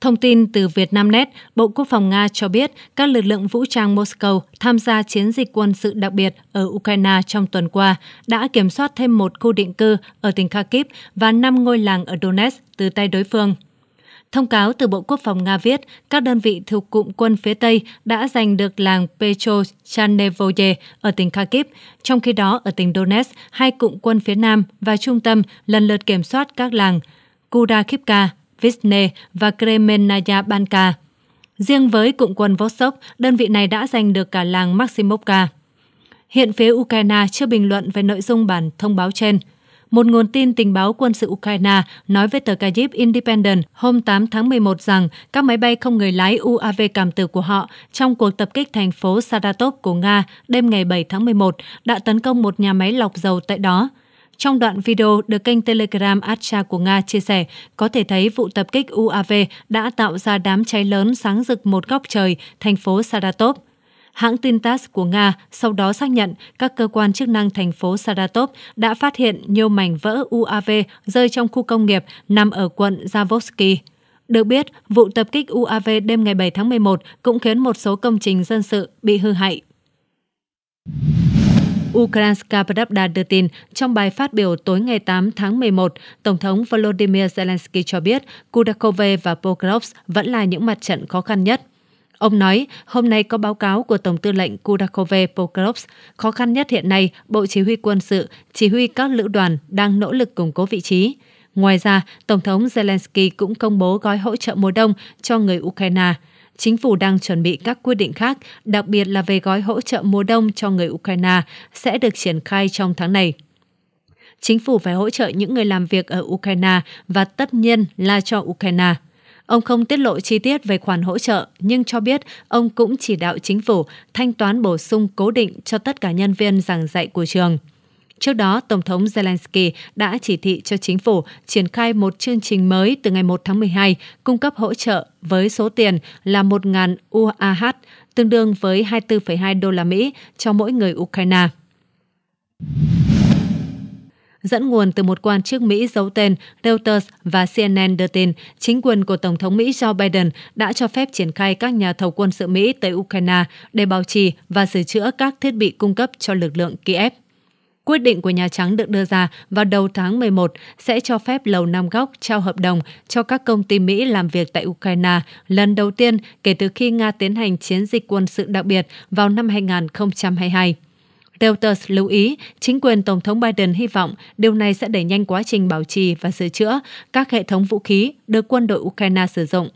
Thông tin từ Vietnamnet, Bộ Quốc phòng Nga cho biết các lực lượng vũ trang Moscow tham gia chiến dịch quân sự đặc biệt ở Ukraine trong tuần qua đã kiểm soát thêm một khu định cư ở tỉnh Kharkiv và 5 ngôi làng ở Donetsk từ tay đối phương. Thông cáo từ Bộ Quốc phòng Nga viết, các đơn vị thuộc cụm quân phía Tây đã giành được làng Petrochanevoye ở tỉnh Kharkiv. Trong khi đó, ở tỉnh Donetsk, hai cụm quân phía Nam và trung tâm lần lượt kiểm soát các làng Kudakivka, Visne và Kremenaya Banka. Riêng với cụm quân Vostok, đơn vị này đã giành được cả làng Maximovka. Hiện phía Ukraine chưa bình luận về nội dung bản thông báo trên. Một nguồn tin tình báo quân sự Ukraine nói với tờ Kyiv Independent hôm 8 tháng 11 rằng các máy bay không người lái UAV cảm tử của họ trong cuộc tập kích thành phố Saratov của Nga đêm ngày 7 tháng 11 đã tấn công một nhà máy lọc dầu tại đó. Trong đoạn video được kênh Telegram Acha của Nga chia sẻ, có thể thấy vụ tập kích UAV đã tạo ra đám cháy lớn sáng rực một góc trời, thành phố Saratov. Hãng tin TASS của Nga sau đó xác nhận các cơ quan chức năng thành phố Saratov đã phát hiện nhiều mảnh vỡ UAV rơi trong khu công nghiệp nằm ở quận Zavosky. Được biết, vụ tập kích UAV đêm ngày 7 tháng 11 cũng khiến một số công trình dân sự bị hư hại. Ukrainska Pravda đưa tin, trong bài phát biểu tối ngày 8 tháng 11, Tổng thống Volodymyr Zelensky cho biết Kudakove và Pokrovsk vẫn là những mặt trận khó khăn nhất. Ông nói, hôm nay có báo cáo của Tổng tư lệnh Kudakove Pokrovs, khó khăn nhất hiện nay, Bộ Chỉ huy quân sự, chỉ huy các lữ đoàn đang nỗ lực củng cố vị trí. Ngoài ra, Tổng thống Zelensky cũng công bố gói hỗ trợ mùa đông cho người Ukraine. Chính phủ đang chuẩn bị các quyết định khác, đặc biệt là về gói hỗ trợ mùa đông cho người Ukraine, sẽ được triển khai trong tháng này chính phủ phải hỗ trợ những người làm việc ở Ukraine và tất nhiên là cho Ukraine. Ông không tiết lộ chi tiết về khoản hỗ trợ, nhưng cho biết ông cũng chỉ đạo chính phủ thanh toán bổ sung cố định cho tất cả nhân viên giảng dạy của trường. Trước đó, Tổng thống Zelensky đã chỉ thị cho chính phủ triển khai một chương trình mới từ ngày 1 tháng 12 cung cấp hỗ trợ với số tiền là 1.000 UAH, tương đương với 24,2 đô la Mỹ cho mỗi người Ukraine dẫn nguồn từ một quan chức Mỹ giấu tên Reuters và CNN đưa tin chính quyền của Tổng thống Mỹ Joe Biden đã cho phép triển khai các nhà thầu quân sự Mỹ tới Ukraine để bảo trì và sửa chữa các thiết bị cung cấp cho lực lượng Kiev. Quyết định của Nhà Trắng được đưa ra vào đầu tháng 11 sẽ cho phép Lầu Năm Góc trao hợp đồng cho các công ty Mỹ làm việc tại Ukraine lần đầu tiên kể từ khi Nga tiến hành chiến dịch quân sự đặc biệt vào năm 2022. Reuters lưu ý, chính quyền Tổng thống Biden hy vọng điều này sẽ đẩy nhanh quá trình bảo trì và sửa chữa các hệ thống vũ khí được quân đội Ukraine sử dụng.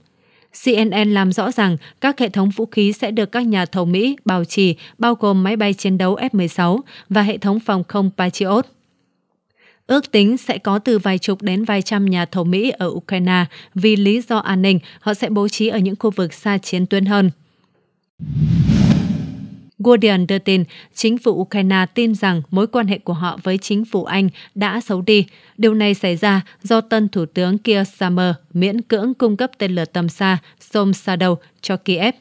CNN làm rõ rằng các hệ thống vũ khí sẽ được các nhà thầu Mỹ bảo trì, bao gồm máy bay chiến đấu F-16 và hệ thống phòng không Patriot. Ước tính sẽ có từ vài chục đến vài trăm nhà thầu Mỹ ở Ukraine vì lý do an ninh họ sẽ bố trí ở những khu vực xa chiến tuyến hơn. Guardian đưa tin, chính phủ Ukraine tin rằng mối quan hệ của họ với chính phủ Anh đã xấu đi. Điều này xảy ra do tân Thủ tướng Keir Starmer miễn cưỡng cung cấp tên lửa tầm xa Som Shadow cho Kiev.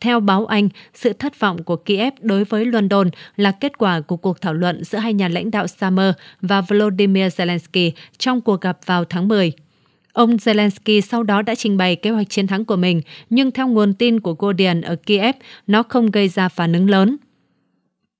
Theo báo Anh, sự thất vọng của Kiev đối với London là kết quả của cuộc thảo luận giữa hai nhà lãnh đạo Summer và Volodymyr Zelensky trong cuộc gặp vào tháng 10. Ông Zelensky sau đó đã trình bày kế hoạch chiến thắng của mình, nhưng theo nguồn tin của Guardian ở Kiev, nó không gây ra phản ứng lớn.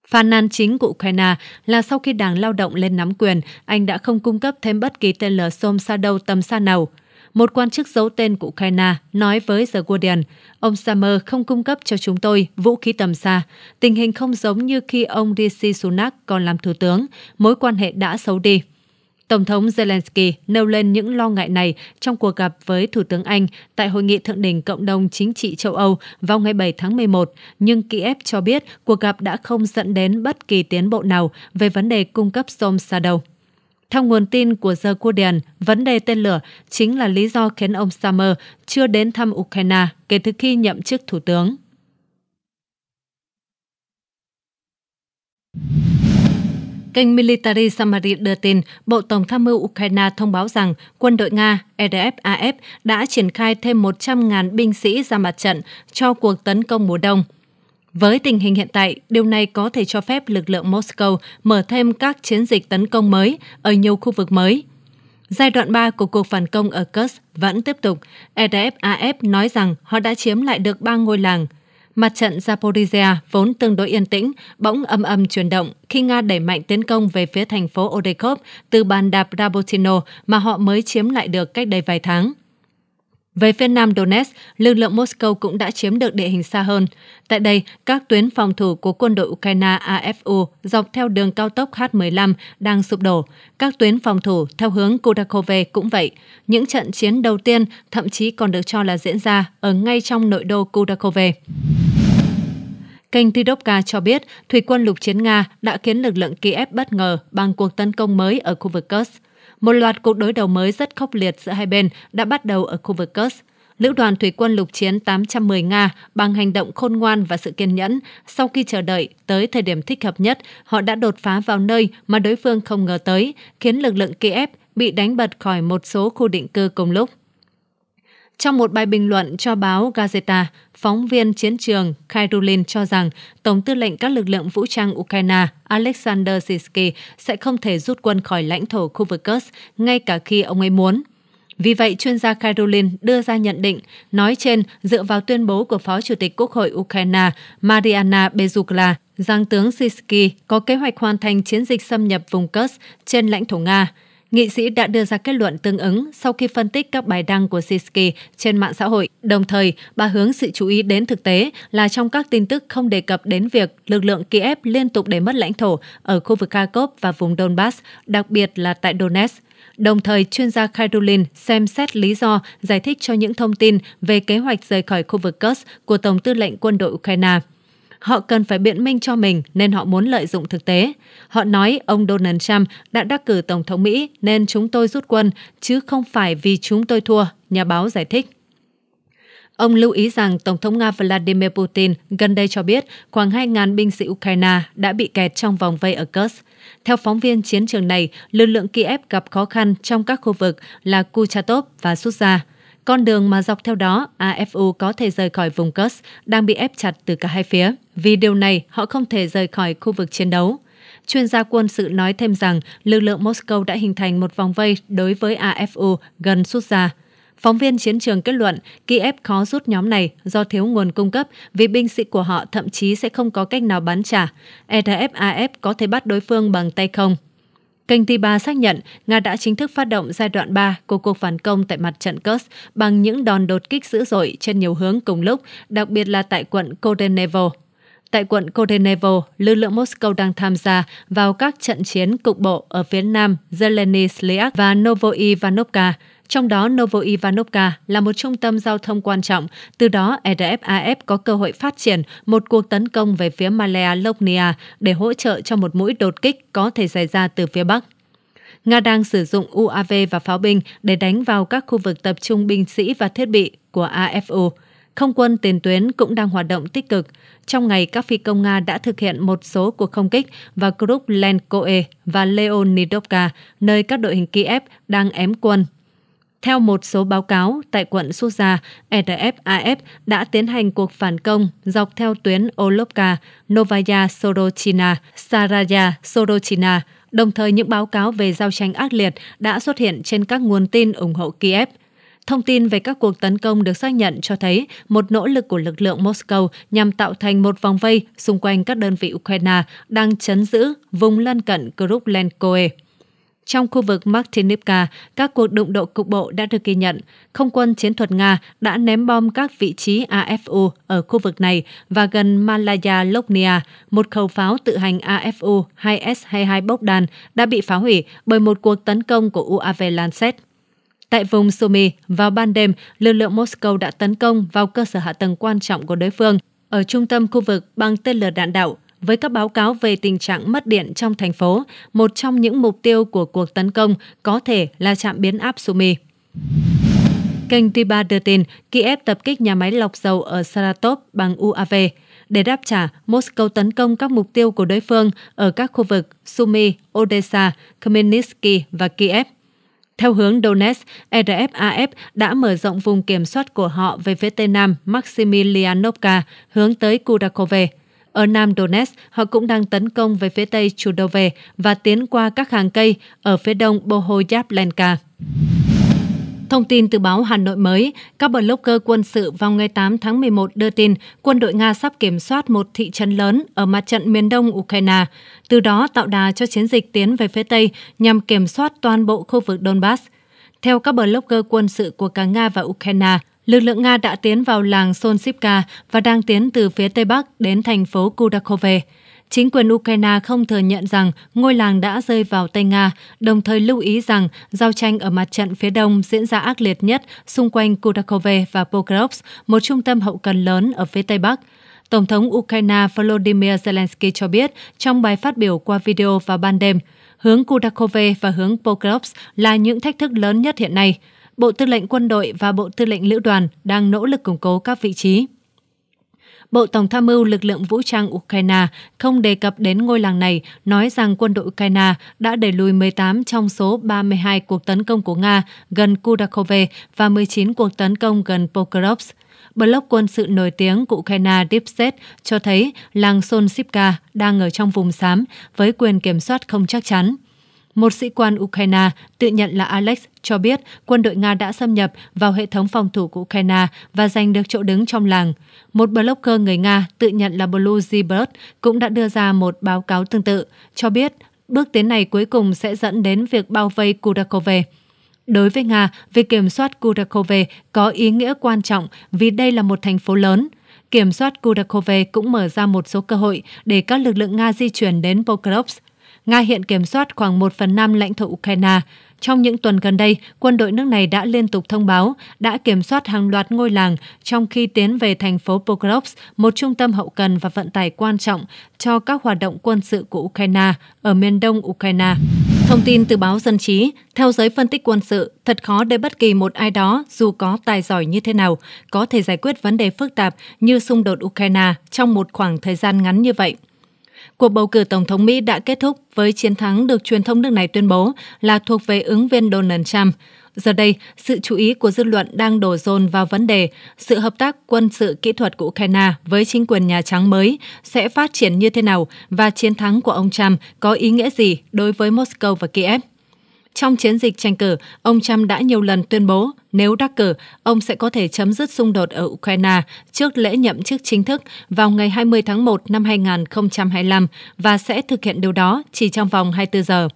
Phản nàn chính của Ukraine là sau khi Đảng Lao động lên nắm quyền, Anh đã không cung cấp thêm bất kỳ tên lửa xôm xa đâu tầm xa nào. Một quan chức giấu tên của Ukraine nói với The Guardian, ông Summer không cung cấp cho chúng tôi vũ khí tầm xa. Tình hình không giống như khi ông Rishi Sunak còn làm thủ tướng, mối quan hệ đã xấu đi. Tổng thống Zelensky nêu lên những lo ngại này trong cuộc gặp với Thủ tướng Anh tại Hội nghị Thượng đỉnh Cộng đồng Chính trị châu Âu vào ngày 7 tháng 11, nhưng Kiev cho biết cuộc gặp đã không dẫn đến bất kỳ tiến bộ nào về vấn đề cung cấp rôm xa đầu. Theo nguồn tin của The Guardian, vấn đề tên lửa chính là lý do khiến ông Summer chưa đến thăm Ukraine kể từ khi nhậm chức thủ tướng. Kênh Military Summary đưa tin, Bộ Tổng tham mưu Ukraine thông báo rằng quân đội Nga RFAF e đã triển khai thêm 100.000 binh sĩ ra mặt trận cho cuộc tấn công mùa đông. Với tình hình hiện tại, điều này có thể cho phép lực lượng Moscow mở thêm các chiến dịch tấn công mới ở nhiều khu vực mới. Giai đoạn 3 của cuộc phản công ở Kursk vẫn tiếp tục. RFAF e nói rằng họ đã chiếm lại được ba ngôi làng – Mặt trận Zaporizhia vốn tương đối yên tĩnh, bỗng âm âm chuyển động khi Nga đẩy mạnh tiến công về phía thành phố Odekov từ bàn đạp Rabotino mà họ mới chiếm lại được cách đây vài tháng. Về phía nam Donetsk, lực lượng Moscow cũng đã chiếm được địa hình xa hơn. Tại đây, các tuyến phòng thủ của quân đội Ukraine AFU dọc theo đường cao tốc H-15 đang sụp đổ. Các tuyến phòng thủ theo hướng Kudakove cũng vậy. Những trận chiến đầu tiên thậm chí còn được cho là diễn ra ở ngay trong nội đô Kudakove. Kênh Tidovka cho biết, thủy quân lục chiến Nga đã khiến lực lượng Kiev bất ngờ bằng cuộc tấn công mới ở khu vực Kursk một loạt cuộc đối đầu mới rất khốc liệt giữa hai bên đã bắt đầu ở khu vực Kursk. Lữ đoàn Thủy quân lục chiến 810 Nga bằng hành động khôn ngoan và sự kiên nhẫn, sau khi chờ đợi tới thời điểm thích hợp nhất, họ đã đột phá vào nơi mà đối phương không ngờ tới, khiến lực lượng Kiev bị đánh bật khỏi một số khu định cư cùng lúc. Trong một bài bình luận cho báo Gazeta, phóng viên chiến trường Kairulin cho rằng Tổng tư lệnh các lực lượng vũ trang Ukraine Alexander Sisky sẽ không thể rút quân khỏi lãnh thổ khu vực Kursk ngay cả khi ông ấy muốn. Vì vậy, chuyên gia Karolin đưa ra nhận định, nói trên dựa vào tuyên bố của Phó Chủ tịch Quốc hội Ukraine Mariana Bezukla rằng tướng Sisky có kế hoạch hoàn thành chiến dịch xâm nhập vùng Kursk trên lãnh thổ Nga nghị sĩ đã đưa ra kết luận tương ứng sau khi phân tích các bài đăng của Siski trên mạng xã hội. Đồng thời, bà hướng sự chú ý đến thực tế là trong các tin tức không đề cập đến việc lực lượng Kiev liên tục để mất lãnh thổ ở khu vực Kharkov và vùng Donbass, đặc biệt là tại Donetsk. Đồng thời, chuyên gia Kaidulin xem xét lý do giải thích cho những thông tin về kế hoạch rời khỏi khu vực Kursk của Tổng tư lệnh quân đội Ukraine. Họ cần phải biện minh cho mình nên họ muốn lợi dụng thực tế. Họ nói ông Donald Trump đã đắc cử Tổng thống Mỹ nên chúng tôi rút quân, chứ không phải vì chúng tôi thua, nhà báo giải thích. Ông lưu ý rằng Tổng thống Nga Vladimir Putin gần đây cho biết khoảng 2.000 binh sĩ Ukraine đã bị kẹt trong vòng vây ở Kursk. Theo phóng viên chiến trường này, lực lượng Kiev gặp khó khăn trong các khu vực là Kuchatov và Sutsa. Con đường mà dọc theo đó, AFU có thể rời khỏi vùng Kurs đang bị ép chặt từ cả hai phía. Vì điều này, họ không thể rời khỏi khu vực chiến đấu. Chuyên gia quân sự nói thêm rằng lực lượng Moscow đã hình thành một vòng vây đối với AFU gần ra. Phóng viên chiến trường kết luận Kiev khó rút nhóm này do thiếu nguồn cung cấp vì binh sĩ của họ thậm chí sẽ không có cách nào bắn trả. RFAF e có thể bắt đối phương bằng tay không. Kênh Tiba xác nhận Nga đã chính thức phát động giai đoạn 3 của cuộc phản công tại mặt trận Kursk bằng những đòn đột kích dữ dội trên nhiều hướng cùng lúc, đặc biệt là tại quận Kodenevo. Tại quận Kodenevo, lực lượng Moscow đang tham gia vào các trận chiến cục bộ ở phía nam Zeleny Sliak và Novoivanovka, trong đó Novo Ivanovka là một trung tâm giao thông quan trọng, từ đó RFAF e có cơ hội phát triển một cuộc tấn công về phía Malaya Lognia để hỗ trợ cho một mũi đột kích có thể xảy ra từ phía Bắc. Nga đang sử dụng UAV và pháo binh để đánh vào các khu vực tập trung binh sĩ và thiết bị của AFU. Không quân tiền tuyến cũng đang hoạt động tích cực. Trong ngày, các phi công Nga đã thực hiện một số cuộc không kích vào Group Lenkoe và Leonidovka, nơi các đội hình Kiev đang ém quân theo một số báo cáo, tại quận Susa, RFAF đã tiến hành cuộc phản công dọc theo tuyến Olovka, Novaya Sorochina, Saraya Sorochina. Đồng thời, những báo cáo về giao tranh ác liệt đã xuất hiện trên các nguồn tin ủng hộ Kiev. Thông tin về các cuộc tấn công được xác nhận cho thấy một nỗ lực của lực lượng Moscow nhằm tạo thành một vòng vây xung quanh các đơn vị Ukraine đang chấn giữ vùng lân cận Kruplenkoe. Trong khu vực Martinivka, các cuộc đụng độ cục bộ đã được ghi nhận. Không quân chiến thuật Nga đã ném bom các vị trí AFU ở khu vực này và gần Malaya Loknia, một khẩu pháo tự hành AFU 2S-22 Bogdan đã bị phá hủy bởi một cuộc tấn công của UAV Lancet. Tại vùng Sumy, vào ban đêm, lực lượng Moscow đã tấn công vào cơ sở hạ tầng quan trọng của đối phương ở trung tâm khu vực bằng tên lửa đạn đạo với các báo cáo về tình trạng mất điện trong thành phố, một trong những mục tiêu của cuộc tấn công có thể là trạm biến áp Sumi. Kênh Tiba đưa tin Kiev tập kích nhà máy lọc dầu ở Saratov bằng UAV. Để đáp trả, Moscow tấn công các mục tiêu của đối phương ở các khu vực Sumy, Odessa, Khmelnytsky và Kiev. Theo hướng Donetsk, RFAF e đã mở rộng vùng kiểm soát của họ về phía tây nam Maximilianovka hướng tới Kudakove. Ở Nam Donetsk, họ cũng đang tấn công về phía Tây Chudove và tiến qua các hàng cây ở phía đông Bohoyavlenka. Thông tin từ báo Hà Nội mới, các blogger quân sự vào ngày 8 tháng 11 đưa tin quân đội Nga sắp kiểm soát một thị trấn lớn ở mặt trận miền đông Ukraine, từ đó tạo đà cho chiến dịch tiến về phía Tây nhằm kiểm soát toàn bộ khu vực Donbass. Theo các blogger quân sự của cả Nga và Ukraine, lực lượng Nga đã tiến vào làng Solsivka và đang tiến từ phía Tây Bắc đến thành phố Kudakove. Chính quyền Ukraine không thừa nhận rằng ngôi làng đã rơi vào Tây Nga, đồng thời lưu ý rằng giao tranh ở mặt trận phía đông diễn ra ác liệt nhất xung quanh Kudakove và Pokrovsk, một trung tâm hậu cần lớn ở phía Tây Bắc. Tổng thống Ukraine Volodymyr Zelensky cho biết trong bài phát biểu qua video vào ban đêm, hướng Kudakove và hướng Pokrovsk là những thách thức lớn nhất hiện nay – Bộ Tư lệnh Quân đội và Bộ Tư lệnh Lữ đoàn đang nỗ lực củng cố các vị trí. Bộ Tổng tham mưu lực lượng vũ trang Ukraine không đề cập đến ngôi làng này, nói rằng quân đội Ukraine đã đẩy lùi 18 trong số 32 cuộc tấn công của Nga gần Kudakove và 19 cuộc tấn công gần Pokrovsk. Blog quân sự nổi tiếng của Ukraine Deep State cho thấy làng Solsivka đang ở trong vùng xám với quyền kiểm soát không chắc chắn. Một sĩ quan Ukraine tự nhận là Alex cho biết quân đội Nga đã xâm nhập vào hệ thống phòng thủ của Ukraine và giành được chỗ đứng trong làng. Một blogger người Nga tự nhận là Blue Zebird cũng đã đưa ra một báo cáo tương tự, cho biết bước tiến này cuối cùng sẽ dẫn đến việc bao vây Kurakove. Đối với Nga, việc kiểm soát Kurakove có ý nghĩa quan trọng vì đây là một thành phố lớn. Kiểm soát Kurakove cũng mở ra một số cơ hội để các lực lượng Nga di chuyển đến Pokrovsk, Nga hiện kiểm soát khoảng 1 phần 5 lãnh thổ Ukraine. Trong những tuần gần đây, quân đội nước này đã liên tục thông báo đã kiểm soát hàng loạt ngôi làng trong khi tiến về thành phố Pokrovsk, một trung tâm hậu cần và vận tải quan trọng cho các hoạt động quân sự của Ukraine ở miền đông Ukraine. Thông tin từ báo Dân trí, theo giới phân tích quân sự, thật khó để bất kỳ một ai đó, dù có tài giỏi như thế nào, có thể giải quyết vấn đề phức tạp như xung đột Ukraine trong một khoảng thời gian ngắn như vậy. Cuộc bầu cử Tổng thống Mỹ đã kết thúc với chiến thắng được truyền thông nước này tuyên bố là thuộc về ứng viên Donald Trump. Giờ đây, sự chú ý của dư luận đang đổ dồn vào vấn đề sự hợp tác quân sự kỹ thuật của Ukraine với chính quyền Nhà Trắng mới sẽ phát triển như thế nào và chiến thắng của ông Trump có ý nghĩa gì đối với Moscow và Kiev. Trong chiến dịch tranh cử, ông Trump đã nhiều lần tuyên bố nếu đắc cử, ông sẽ có thể chấm dứt xung đột ở Ukraine trước lễ nhậm chức chính thức vào ngày 20 tháng 1 năm 2025 và sẽ thực hiện điều đó chỉ trong vòng 24 giờ.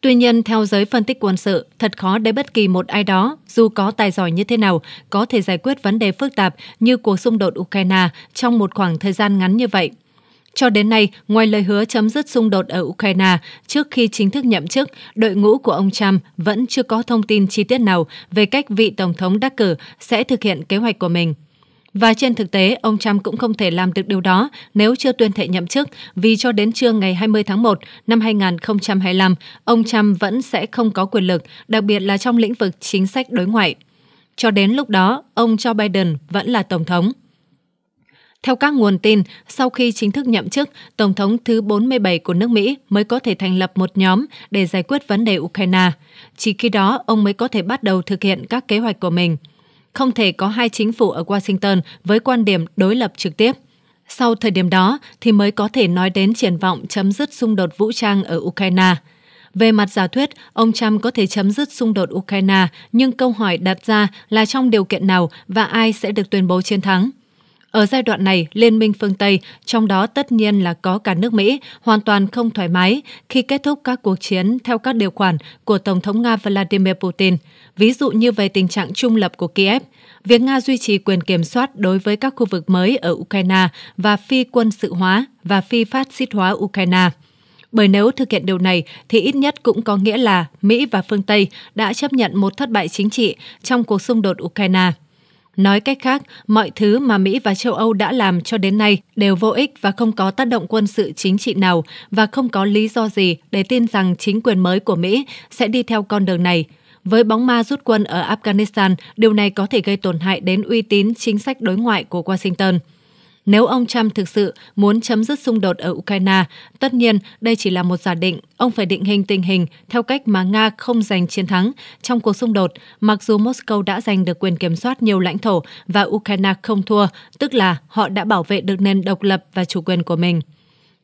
Tuy nhiên, theo giới phân tích quân sự, thật khó để bất kỳ một ai đó, dù có tài giỏi như thế nào, có thể giải quyết vấn đề phức tạp như cuộc xung đột Ukraine trong một khoảng thời gian ngắn như vậy – cho đến nay, ngoài lời hứa chấm dứt xung đột ở Ukraine trước khi chính thức nhậm chức, đội ngũ của ông Trump vẫn chưa có thông tin chi tiết nào về cách vị Tổng thống đắc cử sẽ thực hiện kế hoạch của mình. Và trên thực tế, ông Trump cũng không thể làm được điều đó nếu chưa tuyên thệ nhậm chức, vì cho đến trưa ngày 20 tháng 1 năm 2025, ông Trump vẫn sẽ không có quyền lực, đặc biệt là trong lĩnh vực chính sách đối ngoại. Cho đến lúc đó, ông Joe Biden vẫn là Tổng thống. Theo các nguồn tin, sau khi chính thức nhậm chức, Tổng thống thứ 47 của nước Mỹ mới có thể thành lập một nhóm để giải quyết vấn đề Ukraine. Chỉ khi đó, ông mới có thể bắt đầu thực hiện các kế hoạch của mình. Không thể có hai chính phủ ở Washington với quan điểm đối lập trực tiếp. Sau thời điểm đó thì mới có thể nói đến triển vọng chấm dứt xung đột vũ trang ở Ukraine. Về mặt giả thuyết, ông Trump có thể chấm dứt xung đột Ukraine, nhưng câu hỏi đặt ra là trong điều kiện nào và ai sẽ được tuyên bố chiến thắng. Ở giai đoạn này, Liên minh phương Tây, trong đó tất nhiên là có cả nước Mỹ, hoàn toàn không thoải mái khi kết thúc các cuộc chiến theo các điều khoản của Tổng thống Nga Vladimir Putin, ví dụ như về tình trạng trung lập của Kiev, việc Nga duy trì quyền kiểm soát đối với các khu vực mới ở Ukraine và phi quân sự hóa và phi phát xít hóa Ukraine bởi nếu thực hiện điều này thì ít nhất cũng có nghĩa là Mỹ và phương Tây đã chấp nhận một thất bại chính trị trong cuộc xung đột Ukraine. Nói cách khác, mọi thứ mà Mỹ và châu Âu đã làm cho đến nay đều vô ích và không có tác động quân sự chính trị nào và không có lý do gì để tin rằng chính quyền mới của Mỹ sẽ đi theo con đường này. Với bóng ma rút quân ở Afghanistan, điều này có thể gây tổn hại đến uy tín chính sách đối ngoại của Washington. Nếu ông Trump thực sự muốn chấm dứt xung đột ở Ukraine, tất nhiên đây chỉ là một giả định. Ông phải định hình tình hình theo cách mà Nga không giành chiến thắng trong cuộc xung đột, mặc dù Moscow đã giành được quyền kiểm soát nhiều lãnh thổ và Ukraine không thua, tức là họ đã bảo vệ được nền độc lập và chủ quyền của mình.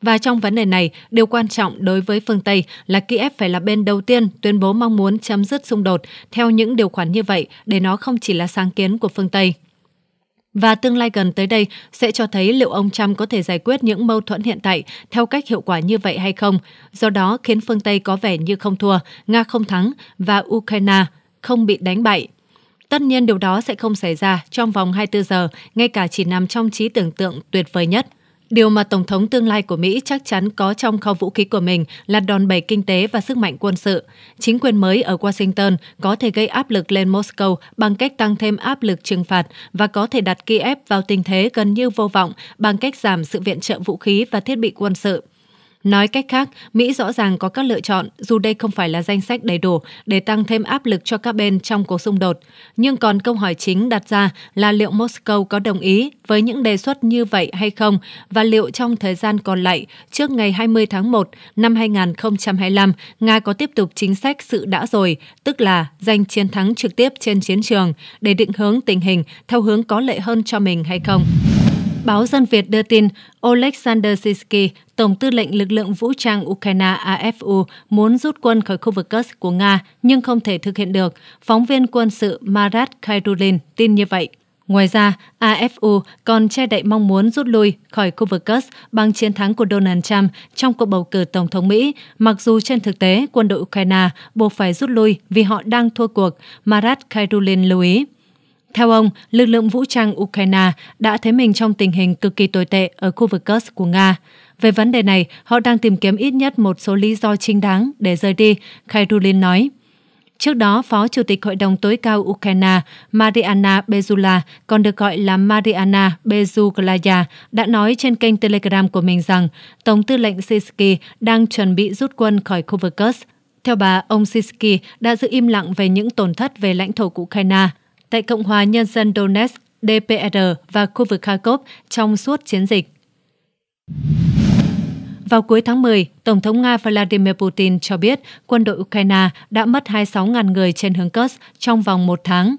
Và trong vấn đề này, điều quan trọng đối với phương Tây là Kiev phải là bên đầu tiên tuyên bố mong muốn chấm dứt xung đột theo những điều khoản như vậy để nó không chỉ là sáng kiến của phương Tây. Và tương lai gần tới đây sẽ cho thấy liệu ông Trump có thể giải quyết những mâu thuẫn hiện tại theo cách hiệu quả như vậy hay không, do đó khiến phương Tây có vẻ như không thua, Nga không thắng và Ukraine không bị đánh bại. Tất nhiên điều đó sẽ không xảy ra trong vòng 24 giờ, ngay cả chỉ nằm trong trí tưởng tượng tuyệt vời nhất. Điều mà Tổng thống tương lai của Mỹ chắc chắn có trong kho vũ khí của mình là đòn bẩy kinh tế và sức mạnh quân sự. Chính quyền mới ở Washington có thể gây áp lực lên Moscow bằng cách tăng thêm áp lực trừng phạt và có thể đặt Kiev vào tình thế gần như vô vọng bằng cách giảm sự viện trợ vũ khí và thiết bị quân sự. Nói cách khác, Mỹ rõ ràng có các lựa chọn, dù đây không phải là danh sách đầy đủ để tăng thêm áp lực cho các bên trong cuộc xung đột. Nhưng còn câu hỏi chính đặt ra là liệu Moscow có đồng ý với những đề xuất như vậy hay không và liệu trong thời gian còn lại trước ngày 20 tháng 1 năm 2025, Nga có tiếp tục chính sách sự đã rồi, tức là giành chiến thắng trực tiếp trên chiến trường để định hướng tình hình theo hướng có lợi hơn cho mình hay không. Báo Dân Việt đưa tin, Oleksandr Sisky, Tổng tư lệnh lực lượng vũ trang Ukraine AFU, muốn rút quân khỏi khu vực Kursk của Nga nhưng không thể thực hiện được. Phóng viên quân sự Marat Kairulin tin như vậy. Ngoài ra, AFU còn che đậy mong muốn rút lui khỏi khu vực Kursk bằng chiến thắng của Donald Trump trong cuộc bầu cử Tổng thống Mỹ, mặc dù trên thực tế quân đội Ukraine buộc phải rút lui vì họ đang thua cuộc, Marat Kairulin lưu ý. Theo ông, lực lượng vũ trang Ukraine đã thấy mình trong tình hình cực kỳ tồi tệ ở khu vực Kursk của Nga. Về vấn đề này, họ đang tìm kiếm ít nhất một số lý do chính đáng để rời đi, Khairulin nói. Trước đó, Phó Chủ tịch Hội đồng tối cao Ukraine Mariana Bezula, còn được gọi là Mariana Bezuglaya, đã nói trên kênh Telegram của mình rằng Tổng tư lệnh Sisky đang chuẩn bị rút quân khỏi khu vực Kursk. Theo bà, ông Sisky đã giữ im lặng về những tổn thất về lãnh thổ của Ukraine tại Cộng hòa Nhân dân Donetsk, DPR và khu vực Kharkov trong suốt chiến dịch. Vào cuối tháng 10, Tổng thống Nga Vladimir Putin cho biết quân đội Ukraine đã mất 26.000 người trên hướng Kursk trong vòng một tháng.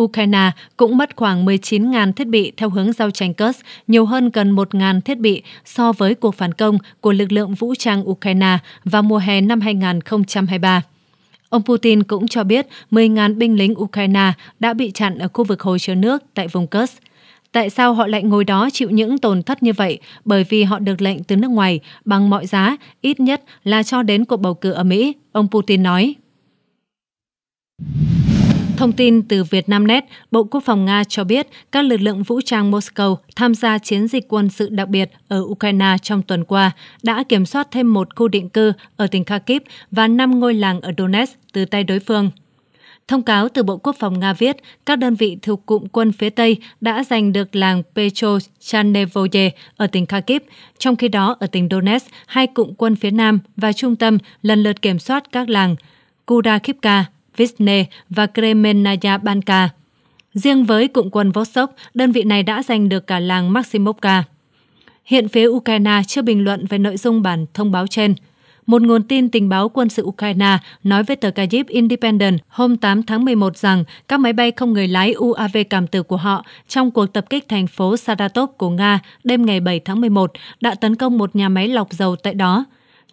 Ukraine cũng mất khoảng 19.000 thiết bị theo hướng giao tranh Kursk, nhiều hơn gần 1.000 thiết bị so với cuộc phản công của lực lượng vũ trang Ukraine vào mùa hè năm 2023. Ông Putin cũng cho biết 10.000 binh lính Ukraine đã bị chặn ở khu vực hồ chứa nước tại vùng Kursk. Tại sao họ lại ngồi đó chịu những tổn thất như vậy? Bởi vì họ được lệnh từ nước ngoài bằng mọi giá, ít nhất là cho đến cuộc bầu cử ở Mỹ, ông Putin nói. Thông tin từ Vietnamnet, Bộ Quốc phòng Nga cho biết các lực lượng vũ trang Moscow tham gia chiến dịch quân sự đặc biệt ở Ukraine trong tuần qua đã kiểm soát thêm một khu định cư ở tỉnh Kharkiv và 5 ngôi làng ở Donetsk từ tay đối phương. Thông cáo từ Bộ Quốc phòng Nga viết, các đơn vị thuộc cụm quân phía Tây đã giành được làng Petrochanevoye ở tỉnh Kharkiv, trong khi đó ở tỉnh Donetsk, hai cụm quân phía Nam và trung tâm lần lượt kiểm soát các làng Kudakivka, Vizne và Kremenaya Banka. Riêng với cụm quân Vostok, đơn vị này đã giành được cả làng Maximovka. Hiện phía Ukraine chưa bình luận về nội dung bản thông báo trên. Một nguồn tin tình báo quân sự Ukraine nói với tờ Kyiv Independent hôm 8 tháng 11 rằng các máy bay không người lái UAV cảm tử của họ trong cuộc tập kích thành phố Saratov của Nga đêm ngày 7 tháng 11 đã tấn công một nhà máy lọc dầu tại đó.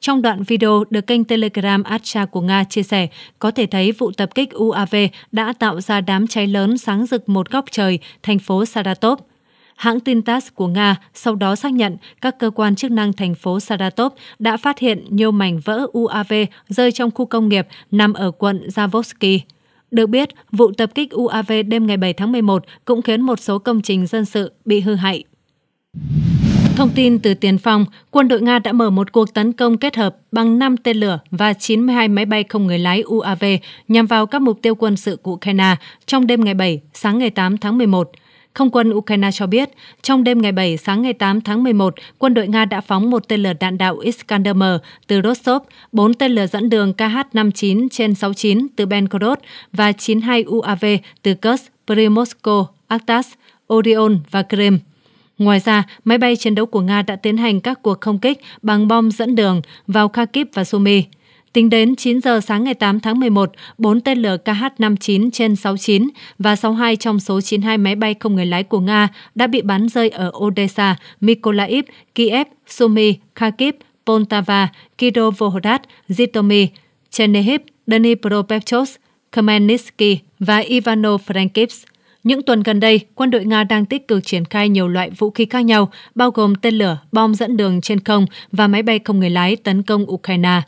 Trong đoạn video được kênh Telegram Acha của Nga chia sẻ, có thể thấy vụ tập kích UAV đã tạo ra đám cháy lớn sáng rực một góc trời, thành phố Saratov. Hãng tin TASS của Nga sau đó xác nhận các cơ quan chức năng thành phố Saratov đã phát hiện nhiều mảnh vỡ UAV rơi trong khu công nghiệp nằm ở quận Zavosky Được biết, vụ tập kích UAV đêm ngày 7 tháng 11 cũng khiến một số công trình dân sự bị hư hại. Thông tin từ tiền Phong, quân đội Nga đã mở một cuộc tấn công kết hợp bằng 5 tên lửa và 92 máy bay không người lái UAV nhằm vào các mục tiêu quân sự của Ukraine trong đêm ngày 7, sáng ngày 8 tháng 11. Không quân Ukraine cho biết, trong đêm ngày 7 sáng ngày 8 tháng 11, quân đội Nga đã phóng một tên lửa đạn đạo Iskander-M từ Rostov, 4 tên lửa dẫn đường KH-59 trên 69 từ Belgorod và 92 UAV từ Kursk, Primorsko, Arktas, Orion và Krem. Ngoài ra, máy bay chiến đấu của Nga đã tiến hành các cuộc không kích bằng bom dẫn đường vào Kharkiv và Sumy. Tính đến 9 giờ sáng ngày 8 tháng 11, 4 tên lửa KH-59 trên 69 và 62 trong số 92 máy bay không người lái của Nga đã bị bắn rơi ở Odessa, Mykolaiv, Kiev, Sumy, Kharkiv, Poltava, Kirovohrad, zhytomy Chernihiv, Dnipropetrovsk, Khmelnytsky và Ivano-Frankivsk. Những tuần gần đây, quân đội Nga đang tích cực triển khai nhiều loại vũ khí khác nhau, bao gồm tên lửa, bom dẫn đường trên không và máy bay không người lái tấn công Ukraine.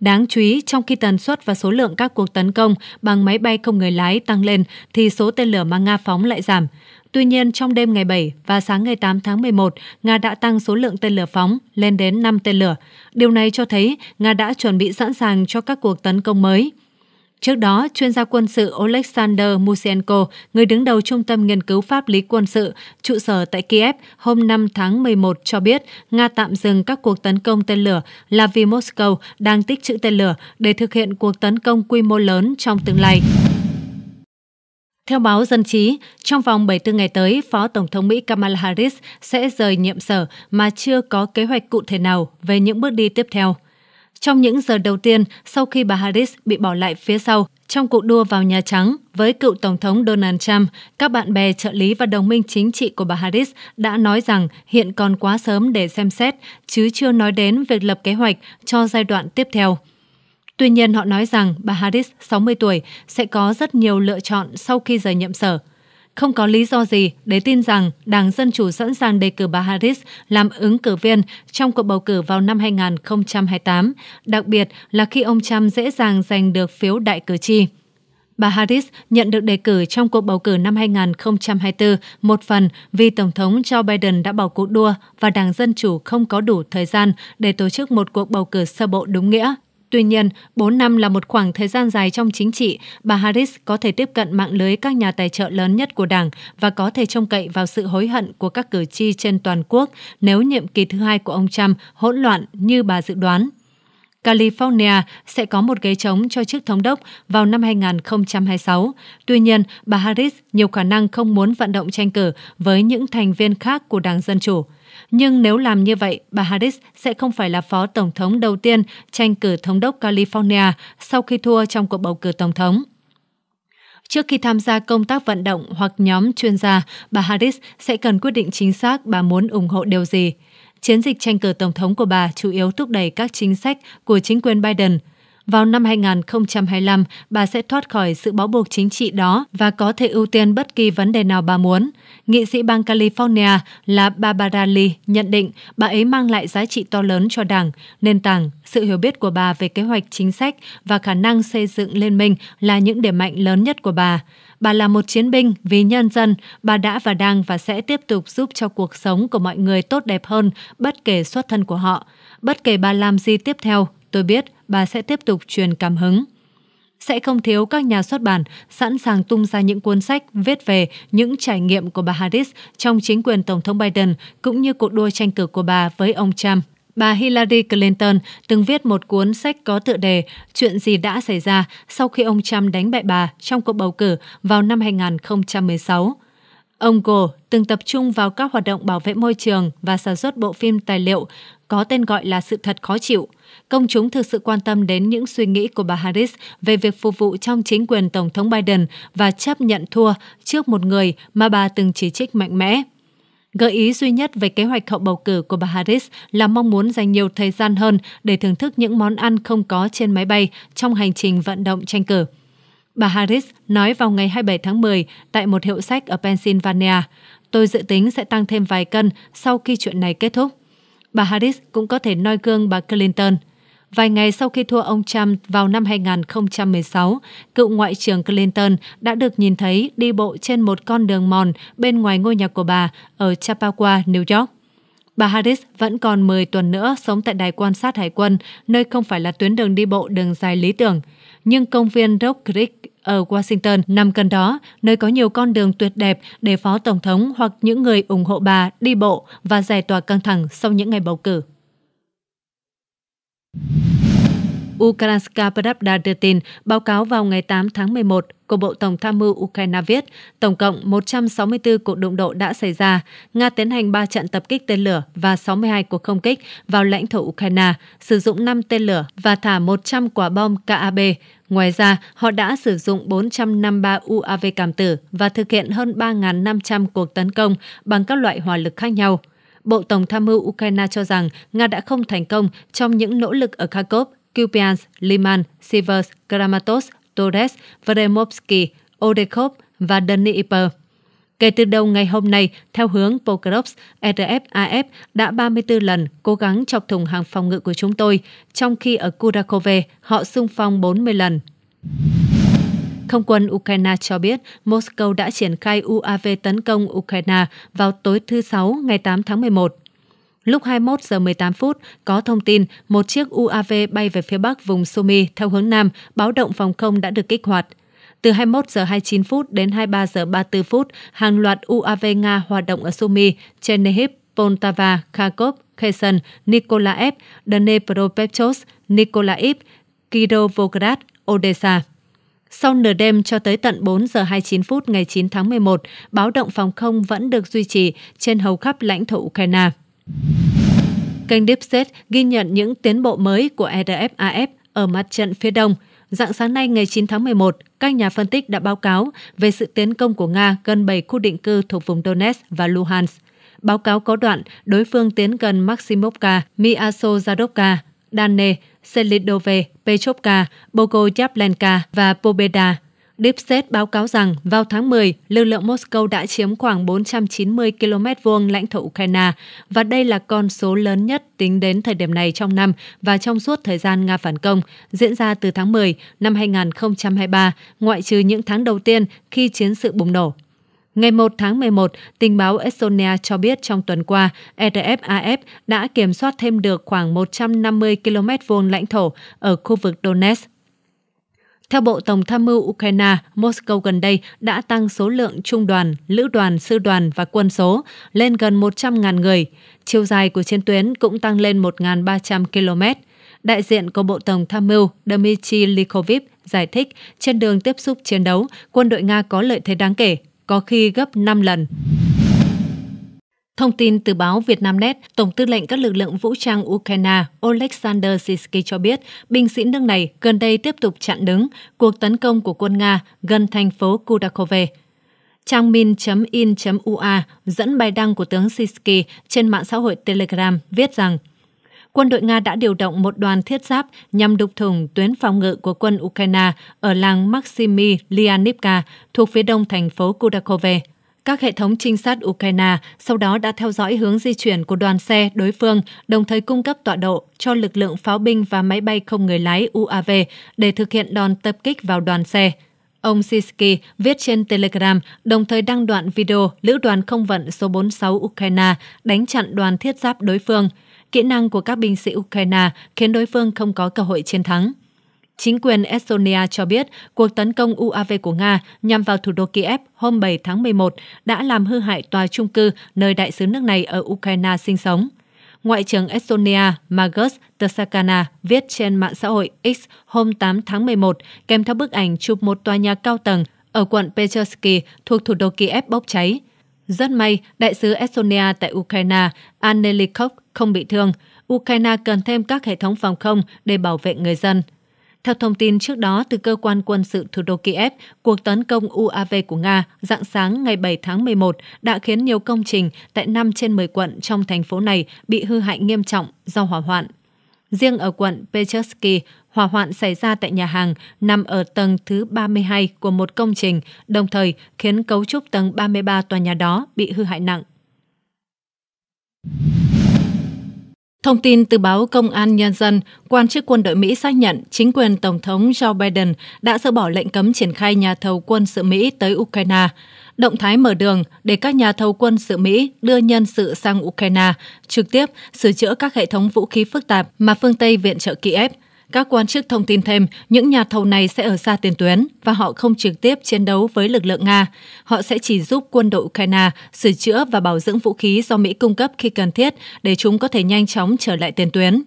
Đáng chú ý, trong khi tần suất và số lượng các cuộc tấn công bằng máy bay không người lái tăng lên, thì số tên lửa mà Nga phóng lại giảm. Tuy nhiên, trong đêm ngày 7 và sáng ngày 8 tháng 11, Nga đã tăng số lượng tên lửa phóng lên đến 5 tên lửa. Điều này cho thấy Nga đã chuẩn bị sẵn sàng cho các cuộc tấn công mới. Trước đó, chuyên gia quân sự Alexander Musenko, người đứng đầu Trung tâm Nghiên cứu Pháp lý Quân sự, trụ sở tại Kiev hôm 5 tháng 11 cho biết Nga tạm dừng các cuộc tấn công tên lửa là vì Moscow đang tích trữ tên lửa để thực hiện cuộc tấn công quy mô lớn trong tương lai. Theo báo Dân Trí, trong vòng 74 ngày tới, Phó Tổng thống Mỹ Kamala Harris sẽ rời nhiệm sở mà chưa có kế hoạch cụ thể nào về những bước đi tiếp theo. Trong những giờ đầu tiên sau khi bà Harris bị bỏ lại phía sau trong cuộc đua vào Nhà Trắng với cựu Tổng thống Donald Trump, các bạn bè, trợ lý và đồng minh chính trị của bà Harris đã nói rằng hiện còn quá sớm để xem xét, chứ chưa nói đến việc lập kế hoạch cho giai đoạn tiếp theo. Tuy nhiên, họ nói rằng bà Harris, 60 tuổi, sẽ có rất nhiều lựa chọn sau khi rời nhiệm sở – không có lý do gì để tin rằng Đảng Dân Chủ sẵn sàng đề cử bà Harris làm ứng cử viên trong cuộc bầu cử vào năm 2028, đặc biệt là khi ông Trump dễ dàng giành được phiếu đại cử tri. Bà Harris nhận được đề cử trong cuộc bầu cử năm 2024 một phần vì Tổng thống Joe Biden đã bỏ cuộc đua và Đảng Dân Chủ không có đủ thời gian để tổ chức một cuộc bầu cử sơ bộ đúng nghĩa Tuy nhiên, 4 năm là một khoảng thời gian dài trong chính trị, bà Harris có thể tiếp cận mạng lưới các nhà tài trợ lớn nhất của Đảng và có thể trông cậy vào sự hối hận của các cử tri trên toàn quốc nếu nhiệm kỳ thứ hai của ông Trump hỗn loạn như bà dự đoán. California sẽ có một ghế trống cho chức thống đốc vào năm 2026. Tuy nhiên, bà Harris nhiều khả năng không muốn vận động tranh cử với những thành viên khác của Đảng Dân Chủ. Nhưng nếu làm như vậy, bà Harris sẽ không phải là phó tổng thống đầu tiên tranh cử thống đốc California sau khi thua trong cuộc bầu cử tổng thống. Trước khi tham gia công tác vận động hoặc nhóm chuyên gia, bà Harris sẽ cần quyết định chính xác bà muốn ủng hộ điều gì. Chiến dịch tranh cử tổng thống của bà chủ yếu thúc đẩy các chính sách của chính quyền Biden – vào năm 2025, bà sẽ thoát khỏi sự bó buộc chính trị đó và có thể ưu tiên bất kỳ vấn đề nào bà muốn. Nghị sĩ bang California là Barbara Lee nhận định bà ấy mang lại giá trị to lớn cho đảng, nền tảng, sự hiểu biết của bà về kế hoạch chính sách và khả năng xây dựng liên minh là những điểm mạnh lớn nhất của bà. Bà là một chiến binh vì nhân dân, bà đã và đang và sẽ tiếp tục giúp cho cuộc sống của mọi người tốt đẹp hơn bất kể xuất thân của họ. Bất kể bà làm gì tiếp theo, Tôi biết bà sẽ tiếp tục truyền cảm hứng. Sẽ không thiếu các nhà xuất bản sẵn sàng tung ra những cuốn sách viết về những trải nghiệm của bà Harris trong chính quyền Tổng thống Biden cũng như cuộc đua tranh cử của bà với ông Trump. Bà Hillary Clinton từng viết một cuốn sách có tựa đề Chuyện gì đã xảy ra sau khi ông Trump đánh bại bà trong cuộc bầu cử vào năm 2016. Ông Gore từng tập trung vào các hoạt động bảo vệ môi trường và sản xuất bộ phim tài liệu có tên gọi là Sự thật khó chịu công chúng thực sự quan tâm đến những suy nghĩ của bà Harris về việc phục vụ trong chính quyền Tổng thống Biden và chấp nhận thua trước một người mà bà từng chỉ trích mạnh mẽ. Gợi ý duy nhất về kế hoạch hậu bầu cử của bà Harris là mong muốn dành nhiều thời gian hơn để thưởng thức những món ăn không có trên máy bay trong hành trình vận động tranh cử. Bà Harris nói vào ngày 27 tháng 10 tại một hiệu sách ở Pennsylvania, tôi dự tính sẽ tăng thêm vài cân sau khi chuyện này kết thúc. Bà Harris cũng có thể noi gương bà Clinton. Vài ngày sau khi thua ông Trump vào năm 2016, cựu Ngoại trưởng Clinton đã được nhìn thấy đi bộ trên một con đường mòn bên ngoài ngôi nhà của bà ở Chappaqua, New York. Bà Harris vẫn còn 10 tuần nữa sống tại đài quan sát hải quân, nơi không phải là tuyến đường đi bộ đường dài lý tưởng. Nhưng công viên Rock Creek ở Washington nằm gần đó, nơi có nhiều con đường tuyệt đẹp để Phó Tổng thống hoặc những người ủng hộ bà đi bộ và giải tỏa căng thẳng sau những ngày bầu cử. Ukrainska Pravda đưa tin, báo cáo vào ngày 8 tháng 11 của Bộ Tổng tham mưu Ukraine viết, tổng cộng 164 cuộc đụng độ đã xảy ra. Nga tiến hành 3 trận tập kích tên lửa và 62 cuộc không kích vào lãnh thổ Ukraine, sử dụng 5 tên lửa và thả 100 quả bom KAB. Ngoài ra, họ đã sử dụng 453 UAV cảm tử và thực hiện hơn 3.500 cuộc tấn công bằng các loại hỏa lực khác nhau. Bộ Tổng tham mưu Ukraine cho rằng Nga đã không thành công trong những nỗ lực ở Kharkov, Kupiansk, Liman, Sivers, Kramatorsk, Torres, Vremovsky, Odekov và Dnipro. Kể từ đầu ngày hôm nay, theo hướng Pokrovsk, RFAF e đã 34 lần cố gắng chọc thùng hàng phòng ngự của chúng tôi, trong khi ở Kurakove họ xung phong 40 lần. Không quân Ukraine cho biết Moscow đã triển khai UAV tấn công Ukraine vào tối thứ Sáu ngày 8 tháng 11. Lúc 21 giờ 18 phút, có thông tin một chiếc UAV bay về phía bắc vùng Sumy theo hướng nam, báo động phòng không đã được kích hoạt. Từ 21 giờ 29 phút đến 23 giờ 34 phút, hàng loạt UAV Nga hoạt động ở Sumy, Chernihiv, Poltava, Kharkov, Kherson, Nikolaev, Dnepropetrovsk, Nikolaiv, Kirovograd, Odessa. Sau nửa đêm cho tới tận 4 giờ 29 phút ngày 9 tháng 11, báo động phòng không vẫn được duy trì trên hầu khắp lãnh thổ Ukraine. Kênh Dipset ghi nhận những tiến bộ mới của EDFAF ở mặt trận phía đông. Dạng sáng nay ngày 9 tháng 11, các nhà phân tích đã báo cáo về sự tiến công của Nga gần 7 khu định cư thuộc vùng Donetsk và Luhansk. Báo cáo có đoạn đối phương tiến gần Maximovka, Miaso Zadovka, Danne Selidove, Pechovka, Bogoyavlenka và Pobeda. Dipset báo cáo rằng vào tháng 10, lực lượng Moscow đã chiếm khoảng 490 km vuông lãnh thổ Ukraine và đây là con số lớn nhất tính đến thời điểm này trong năm và trong suốt thời gian Nga phản công diễn ra từ tháng 10 năm 2023, ngoại trừ những tháng đầu tiên khi chiến sự bùng nổ. Ngày 1 tháng 11, tình báo Estonia cho biết trong tuần qua, RFAF e đã kiểm soát thêm được khoảng 150 km vuông lãnh thổ ở khu vực Donetsk. Theo Bộ Tổng tham mưu Ukraine, Moscow gần đây đã tăng số lượng trung đoàn, lữ đoàn, sư đoàn và quân số lên gần 100.000 người. Chiều dài của chiến tuyến cũng tăng lên 1.300 km. Đại diện của Bộ Tổng tham mưu Dmitry Likovip giải thích trên đường tiếp xúc chiến đấu, quân đội Nga có lợi thế đáng kể có khi gấp 5 lần. Thông tin từ báo Vietnamnet, Tổng tư lệnh các lực lượng vũ trang Ukraine Oleksandr Sisky cho biết binh sĩ nước này gần đây tiếp tục chặn đứng cuộc tấn công của quân Nga gần thành phố Kudakove. Trang min.in.ua dẫn bài đăng của tướng Sisky trên mạng xã hội Telegram viết rằng quân đội Nga đã điều động một đoàn thiết giáp nhằm đục thủng tuyến phòng ngự của quân Ukraine ở làng Maximi Lianivka thuộc phía đông thành phố Kudakove. Các hệ thống trinh sát Ukraine sau đó đã theo dõi hướng di chuyển của đoàn xe đối phương, đồng thời cung cấp tọa độ cho lực lượng pháo binh và máy bay không người lái UAV để thực hiện đòn tập kích vào đoàn xe. Ông Sisky viết trên Telegram, đồng thời đăng đoạn video Lữ đoàn không vận số 46 Ukraine đánh chặn đoàn thiết giáp đối phương – kỹ năng của các binh sĩ Ukraine khiến đối phương không có cơ hội chiến thắng. Chính quyền Estonia cho biết cuộc tấn công UAV của Nga nhằm vào thủ đô Kiev hôm 7 tháng 11 đã làm hư hại tòa trung cư nơi đại sứ nước này ở Ukraine sinh sống. Ngoại trưởng Estonia Margus Tsakana viết trên mạng xã hội X hôm 8 tháng 11 kèm theo bức ảnh chụp một tòa nhà cao tầng ở quận Pechersky thuộc thủ đô Kiev bốc cháy. Rất may, đại sứ Estonia tại Ukraine Anneli Annelikov không bị thương. Ukraine cần thêm các hệ thống phòng không để bảo vệ người dân. Theo thông tin trước đó từ cơ quan quân sự thủ đô Kiev, cuộc tấn công UAV của Nga dạng sáng ngày 7 tháng 11 đã khiến nhiều công trình tại 5 trên 10 quận trong thành phố này bị hư hại nghiêm trọng do hỏa hoạn. Riêng ở quận Pechersky, Hỏa hoạn xảy ra tại nhà hàng nằm ở tầng thứ 32 của một công trình, đồng thời khiến cấu trúc tầng 33 tòa nhà đó bị hư hại nặng. Thông tin từ báo Công an Nhân dân, quan chức quân đội Mỹ xác nhận chính quyền Tổng thống Joe Biden đã dỡ bỏ lệnh cấm triển khai nhà thầu quân sự Mỹ tới Ukraine. Động thái mở đường để các nhà thầu quân sự Mỹ đưa nhân sự sang Ukraine, trực tiếp sửa chữa các hệ thống vũ khí phức tạp mà phương Tây viện trợ Kiev – các quan chức thông tin thêm, những nhà thầu này sẽ ở xa tiền tuyến và họ không trực tiếp chiến đấu với lực lượng Nga. Họ sẽ chỉ giúp quân đội Ukraine sửa chữa và bảo dưỡng vũ khí do Mỹ cung cấp khi cần thiết để chúng có thể nhanh chóng trở lại tiền tuyến.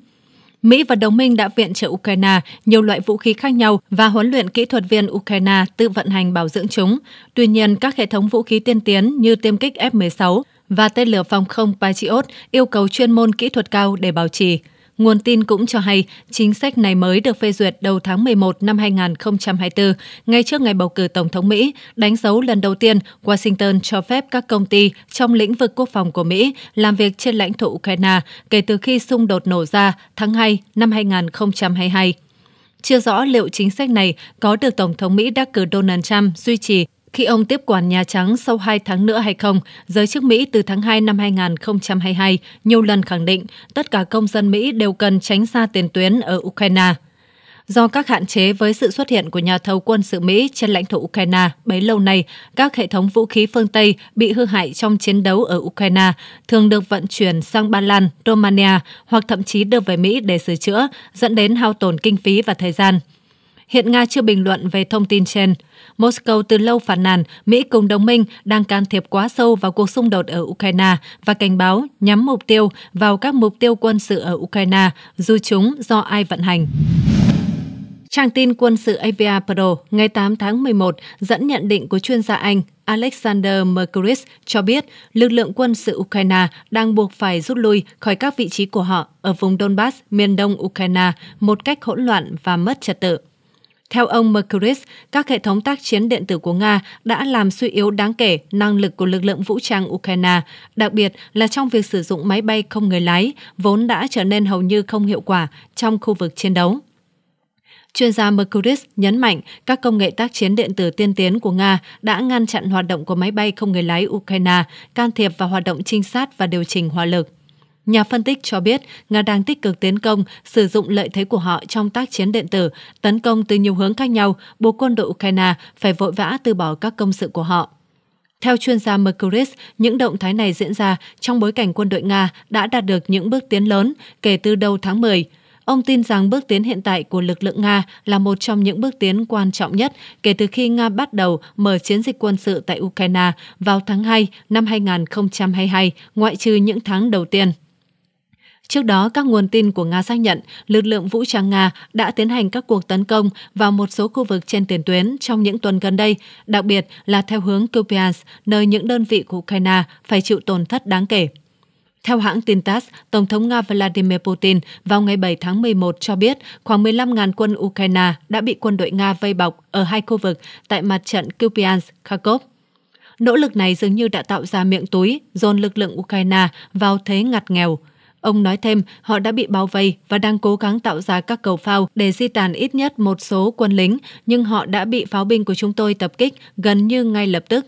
Mỹ và đồng minh đã viện trợ Ukraine nhiều loại vũ khí khác nhau và huấn luyện kỹ thuật viên Ukraine tự vận hành bảo dưỡng chúng. Tuy nhiên, các hệ thống vũ khí tiên tiến như tiêm kích F-16 và tên lửa phòng không Patriot yêu cầu chuyên môn kỹ thuật cao để bảo trì. Nguồn tin cũng cho hay, chính sách này mới được phê duyệt đầu tháng 11 năm 2024, ngay trước ngày bầu cử Tổng thống Mỹ, đánh dấu lần đầu tiên Washington cho phép các công ty trong lĩnh vực quốc phòng của Mỹ làm việc trên lãnh thổ Ukraine kể từ khi xung đột nổ ra tháng 2 năm 2022. Chưa rõ liệu chính sách này có được Tổng thống Mỹ đắc cử Donald Trump duy trì khi ông tiếp quản Nhà Trắng sau 2 tháng nữa hay không, giới chức Mỹ từ tháng 2 năm 2022 nhiều lần khẳng định tất cả công dân Mỹ đều cần tránh xa tiền tuyến ở Ukraine. Do các hạn chế với sự xuất hiện của nhà thầu quân sự Mỹ trên lãnh thổ Ukraine bấy lâu nay, các hệ thống vũ khí phương Tây bị hư hại trong chiến đấu ở Ukraine thường được vận chuyển sang Ba Lan, Romania hoặc thậm chí đưa về Mỹ để sửa chữa, dẫn đến hao tổn kinh phí và thời gian. Hiện Nga chưa bình luận về thông tin trên. Moscow từ lâu phản nàn Mỹ cùng đồng minh đang can thiệp quá sâu vào cuộc xung đột ở Ukraine và cảnh báo nhắm mục tiêu vào các mục tiêu quân sự ở Ukraine, dù chúng do ai vận hành. Trang tin quân sự Avia Pro ngày 8 tháng 11 dẫn nhận định của chuyên gia Anh Alexander Mercuris cho biết lực lượng quân sự Ukraine đang buộc phải rút lui khỏi các vị trí của họ ở vùng Donbass, miền đông Ukraine một cách hỗn loạn và mất trật tự. Theo ông Mercury, các hệ thống tác chiến điện tử của Nga đã làm suy yếu đáng kể năng lực của lực lượng vũ trang Ukraine, đặc biệt là trong việc sử dụng máy bay không người lái, vốn đã trở nên hầu như không hiệu quả trong khu vực chiến đấu. Chuyên gia Mercuris nhấn mạnh các công nghệ tác chiến điện tử tiên tiến của Nga đã ngăn chặn hoạt động của máy bay không người lái Ukraine, can thiệp vào hoạt động trinh sát và điều chỉnh hỏa lực. Nhà phân tích cho biết Nga đang tích cực tiến công, sử dụng lợi thế của họ trong tác chiến điện tử, tấn công từ nhiều hướng khác nhau, buộc quân đội Ukraine phải vội vã từ bỏ các công sự của họ. Theo chuyên gia Mercuris, những động thái này diễn ra trong bối cảnh quân đội Nga đã đạt được những bước tiến lớn kể từ đầu tháng 10. Ông tin rằng bước tiến hiện tại của lực lượng Nga là một trong những bước tiến quan trọng nhất kể từ khi Nga bắt đầu mở chiến dịch quân sự tại Ukraine vào tháng 2 năm 2022, ngoại trừ những tháng đầu tiên. Trước đó, các nguồn tin của Nga xác nhận lực lượng vũ trang Nga đã tiến hành các cuộc tấn công vào một số khu vực trên tiền tuyến trong những tuần gần đây, đặc biệt là theo hướng Kupiansk, nơi những đơn vị của Ukraine phải chịu tổn thất đáng kể. Theo hãng tin TASS, Tổng thống Nga Vladimir Putin vào ngày 7 tháng 11 cho biết khoảng 15.000 quân Ukraine đã bị quân đội Nga vây bọc ở hai khu vực tại mặt trận Kupiansk, Kharkov. Nỗ lực này dường như đã tạo ra miệng túi, dồn lực lượng Ukraine vào thế ngặt nghèo – Ông nói thêm, họ đã bị bao vây và đang cố gắng tạo ra các cầu phao để di tản ít nhất một số quân lính, nhưng họ đã bị pháo binh của chúng tôi tập kích gần như ngay lập tức.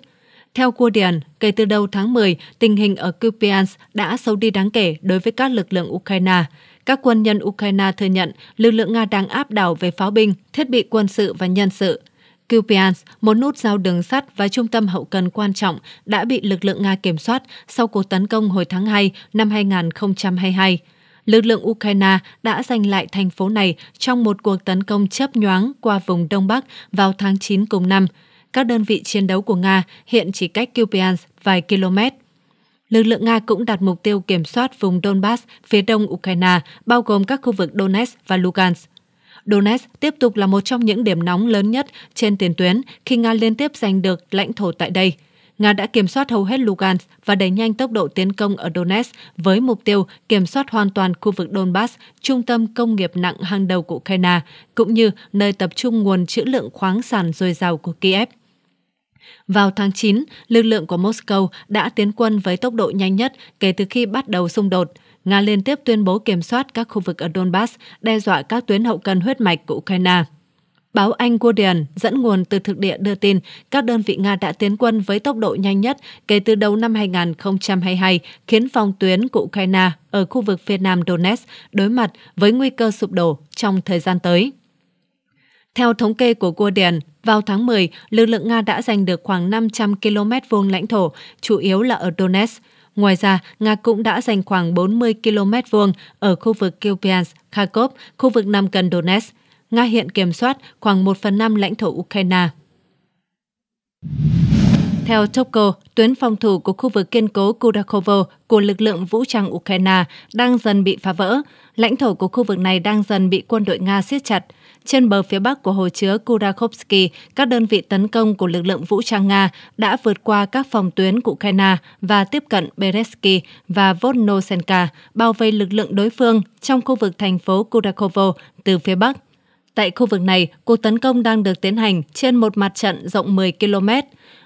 Theo Guardian, kể từ đầu tháng 10, tình hình ở Kupiansk đã xấu đi đáng kể đối với các lực lượng Ukraine. Các quân nhân Ukraine thừa nhận lực lượng Nga đang áp đảo về pháo binh, thiết bị quân sự và nhân sự. Kupiansk, một nút giao đường sắt và trung tâm hậu cần quan trọng, đã bị lực lượng Nga kiểm soát sau cuộc tấn công hồi tháng 2 năm 2022. Lực lượng Ukraine đã giành lại thành phố này trong một cuộc tấn công chớp nhoáng qua vùng Đông Bắc vào tháng 9 cùng năm. Các đơn vị chiến đấu của Nga hiện chỉ cách Kupiansk vài km lực lượng Nga cũng đặt mục tiêu kiểm soát vùng Donbass phía đông Ukraine, bao gồm các khu vực Donetsk và Lugansk. Donetsk tiếp tục là một trong những điểm nóng lớn nhất trên tiền tuyến khi Nga liên tiếp giành được lãnh thổ tại đây. Nga đã kiểm soát hầu hết Lugansk và đẩy nhanh tốc độ tiến công ở Donetsk với mục tiêu kiểm soát hoàn toàn khu vực Donbass, trung tâm công nghiệp nặng hàng đầu của Ukraine, cũng như nơi tập trung nguồn trữ lượng khoáng sản dồi dào của Kiev. Vào tháng 9, lực lượng của Moscow đã tiến quân với tốc độ nhanh nhất kể từ khi bắt đầu xung đột. Nga liên tiếp tuyên bố kiểm soát các khu vực ở Donbass, đe dọa các tuyến hậu cần huyết mạch của Ukraine. Báo Anh Guardian dẫn nguồn từ thực địa đưa tin các đơn vị Nga đã tiến quân với tốc độ nhanh nhất kể từ đầu năm 2022, khiến phòng tuyến của Ukraine ở khu vực phía nam Donetsk đối mặt với nguy cơ sụp đổ trong thời gian tới. Theo thống kê của Guardian, vào tháng 10, lực lượng Nga đã giành được khoảng 500 km vuông lãnh thổ, chủ yếu là ở Donetsk. Ngoài ra, Nga cũng đã giành khoảng 40 km vuông ở khu vực Kupiansk, Kharkov, khu vực nằm gần Donetsk. Nga hiện kiểm soát khoảng 1 phần 5 lãnh thổ Ukraine. Theo Topko, tuyến phòng thủ của khu vực kiên cố Kudakhovo của lực lượng vũ trang Ukraine đang dần bị phá vỡ. Lãnh thổ của khu vực này đang dần bị quân đội Nga siết chặt. Trên bờ phía bắc của hồ chứa Kurakovsky, các đơn vị tấn công của lực lượng vũ trang Nga đã vượt qua các phòng tuyến của Ukraine và tiếp cận Beresky và Vodnosenka, bao vây lực lượng đối phương trong khu vực thành phố Kurakovo từ phía bắc. Tại khu vực này, cuộc tấn công đang được tiến hành trên một mặt trận rộng 10 km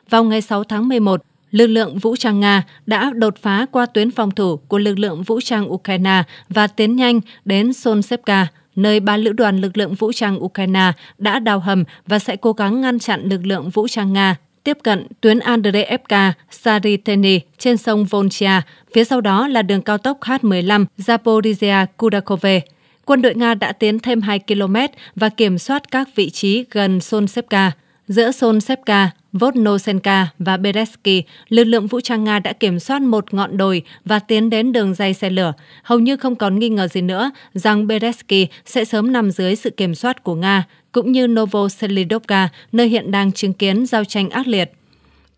vào ngày 6 tháng 11, lực lượng vũ trang Nga đã đột phá qua tuyến phòng thủ của lực lượng vũ trang Ukraine và tiến nhanh đến Solsevka, nơi ba lữ đoàn lực lượng vũ trang Ukraine đã đào hầm và sẽ cố gắng ngăn chặn lực lượng vũ trang Nga tiếp cận tuyến Andreevka Sariteni trên sông Volchia, phía sau đó là đường cao tốc H-15 Zaporizhia-Kudakove. Quân đội Nga đã tiến thêm 2 km và kiểm soát các vị trí gần Solsevka. Giữa Solsevka, Vodnosenka và Bereski, lực lượng vũ trang Nga đã kiểm soát một ngọn đồi và tiến đến đường dây xe lửa. Hầu như không còn nghi ngờ gì nữa rằng Bereski sẽ sớm nằm dưới sự kiểm soát của Nga, cũng như Novoselidovka, nơi hiện đang chứng kiến giao tranh ác liệt.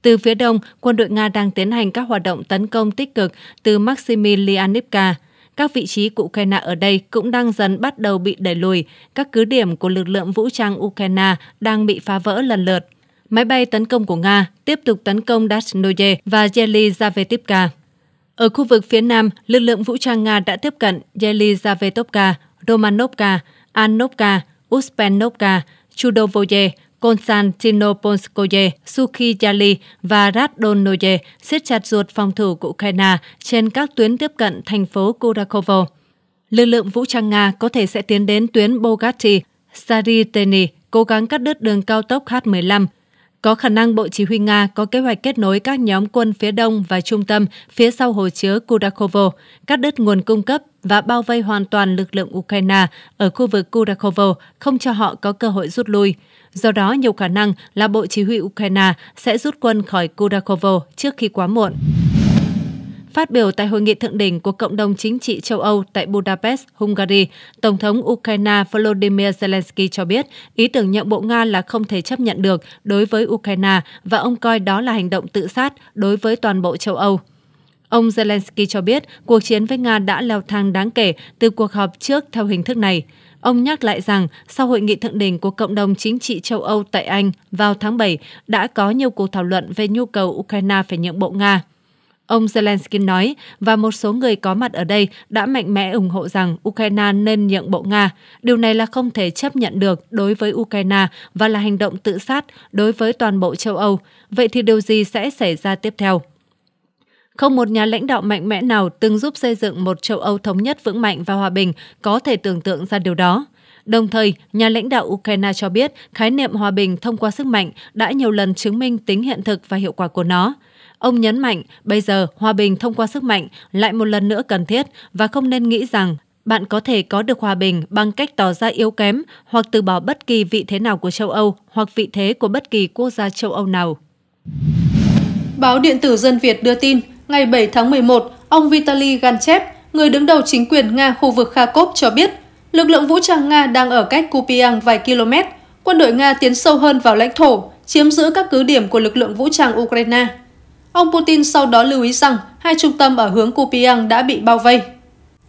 Từ phía đông, quân đội Nga đang tiến hành các hoạt động tấn công tích cực từ Maximilianivka, các vị trí của Ukraine ở đây cũng đang dần bắt đầu bị đẩy lùi. Các cứ điểm của lực lượng vũ trang Ukraine đang bị phá vỡ lần lượt. Máy bay tấn công của Nga tiếp tục tấn công Dasnoye và Yelizavetivka. Ở khu vực phía nam, lực lượng vũ trang Nga đã tiếp cận Yelizavetovka, Romanovka, Anovka, Uspenovka, Chudovoye, Konstantinopolskoye, Sukhiyali và Radonoye siết chặt ruột phòng thủ của Ukraine trên các tuyến tiếp cận thành phố Kurakovo. Lực lượng vũ trang Nga có thể sẽ tiến đến tuyến Bogati, Sariteni, cố gắng cắt đứt đường cao tốc H-15 có khả năng Bộ Chỉ huy Nga có kế hoạch kết nối các nhóm quân phía đông và trung tâm phía sau hồ chứa Kurakovo, cắt đứt nguồn cung cấp và bao vây hoàn toàn lực lượng Ukraine ở khu vực Kurakovo, không cho họ có cơ hội rút lui. Do đó, nhiều khả năng là Bộ Chỉ huy Ukraine sẽ rút quân khỏi Kurakovo trước khi quá muộn. Phát biểu tại hội nghị thượng đỉnh của cộng đồng chính trị châu Âu tại Budapest, Hungary, Tổng thống Ukraine Volodymyr Zelensky cho biết ý tưởng nhượng bộ Nga là không thể chấp nhận được đối với Ukraine và ông coi đó là hành động tự sát đối với toàn bộ châu Âu. Ông Zelensky cho biết cuộc chiến với Nga đã leo thang đáng kể từ cuộc họp trước theo hình thức này. Ông nhắc lại rằng sau hội nghị thượng đỉnh của cộng đồng chính trị châu Âu tại Anh vào tháng 7 đã có nhiều cuộc thảo luận về nhu cầu Ukraine phải nhượng bộ Nga. Ông Zelensky nói, và một số người có mặt ở đây đã mạnh mẽ ủng hộ rằng Ukraine nên nhượng bộ Nga. Điều này là không thể chấp nhận được đối với Ukraine và là hành động tự sát đối với toàn bộ châu Âu. Vậy thì điều gì sẽ xảy ra tiếp theo? Không một nhà lãnh đạo mạnh mẽ nào từng giúp xây dựng một châu Âu thống nhất vững mạnh và hòa bình có thể tưởng tượng ra điều đó. Đồng thời, nhà lãnh đạo Ukraine cho biết khái niệm hòa bình thông qua sức mạnh đã nhiều lần chứng minh tính hiện thực và hiệu quả của nó. Ông nhấn mạnh, bây giờ hòa bình thông qua sức mạnh lại một lần nữa cần thiết và không nên nghĩ rằng bạn có thể có được hòa bình bằng cách tỏ ra yếu kém hoặc từ bỏ bất kỳ vị thế nào của châu Âu hoặc vị thế của bất kỳ quốc gia châu Âu nào. Báo điện tử Dân Việt đưa tin, ngày 7 tháng 11, ông Vitaly Ganchev, người đứng đầu chính quyền Nga khu vực Kharkov cho biết, lực lượng vũ trang Nga đang ở cách Kupiang vài km. Quân đội Nga tiến sâu hơn vào lãnh thổ, chiếm giữ các cứ điểm của lực lượng vũ trang Ukraine. Ông Putin sau đó lưu ý rằng hai trung tâm ở hướng Kupiang đã bị bao vây.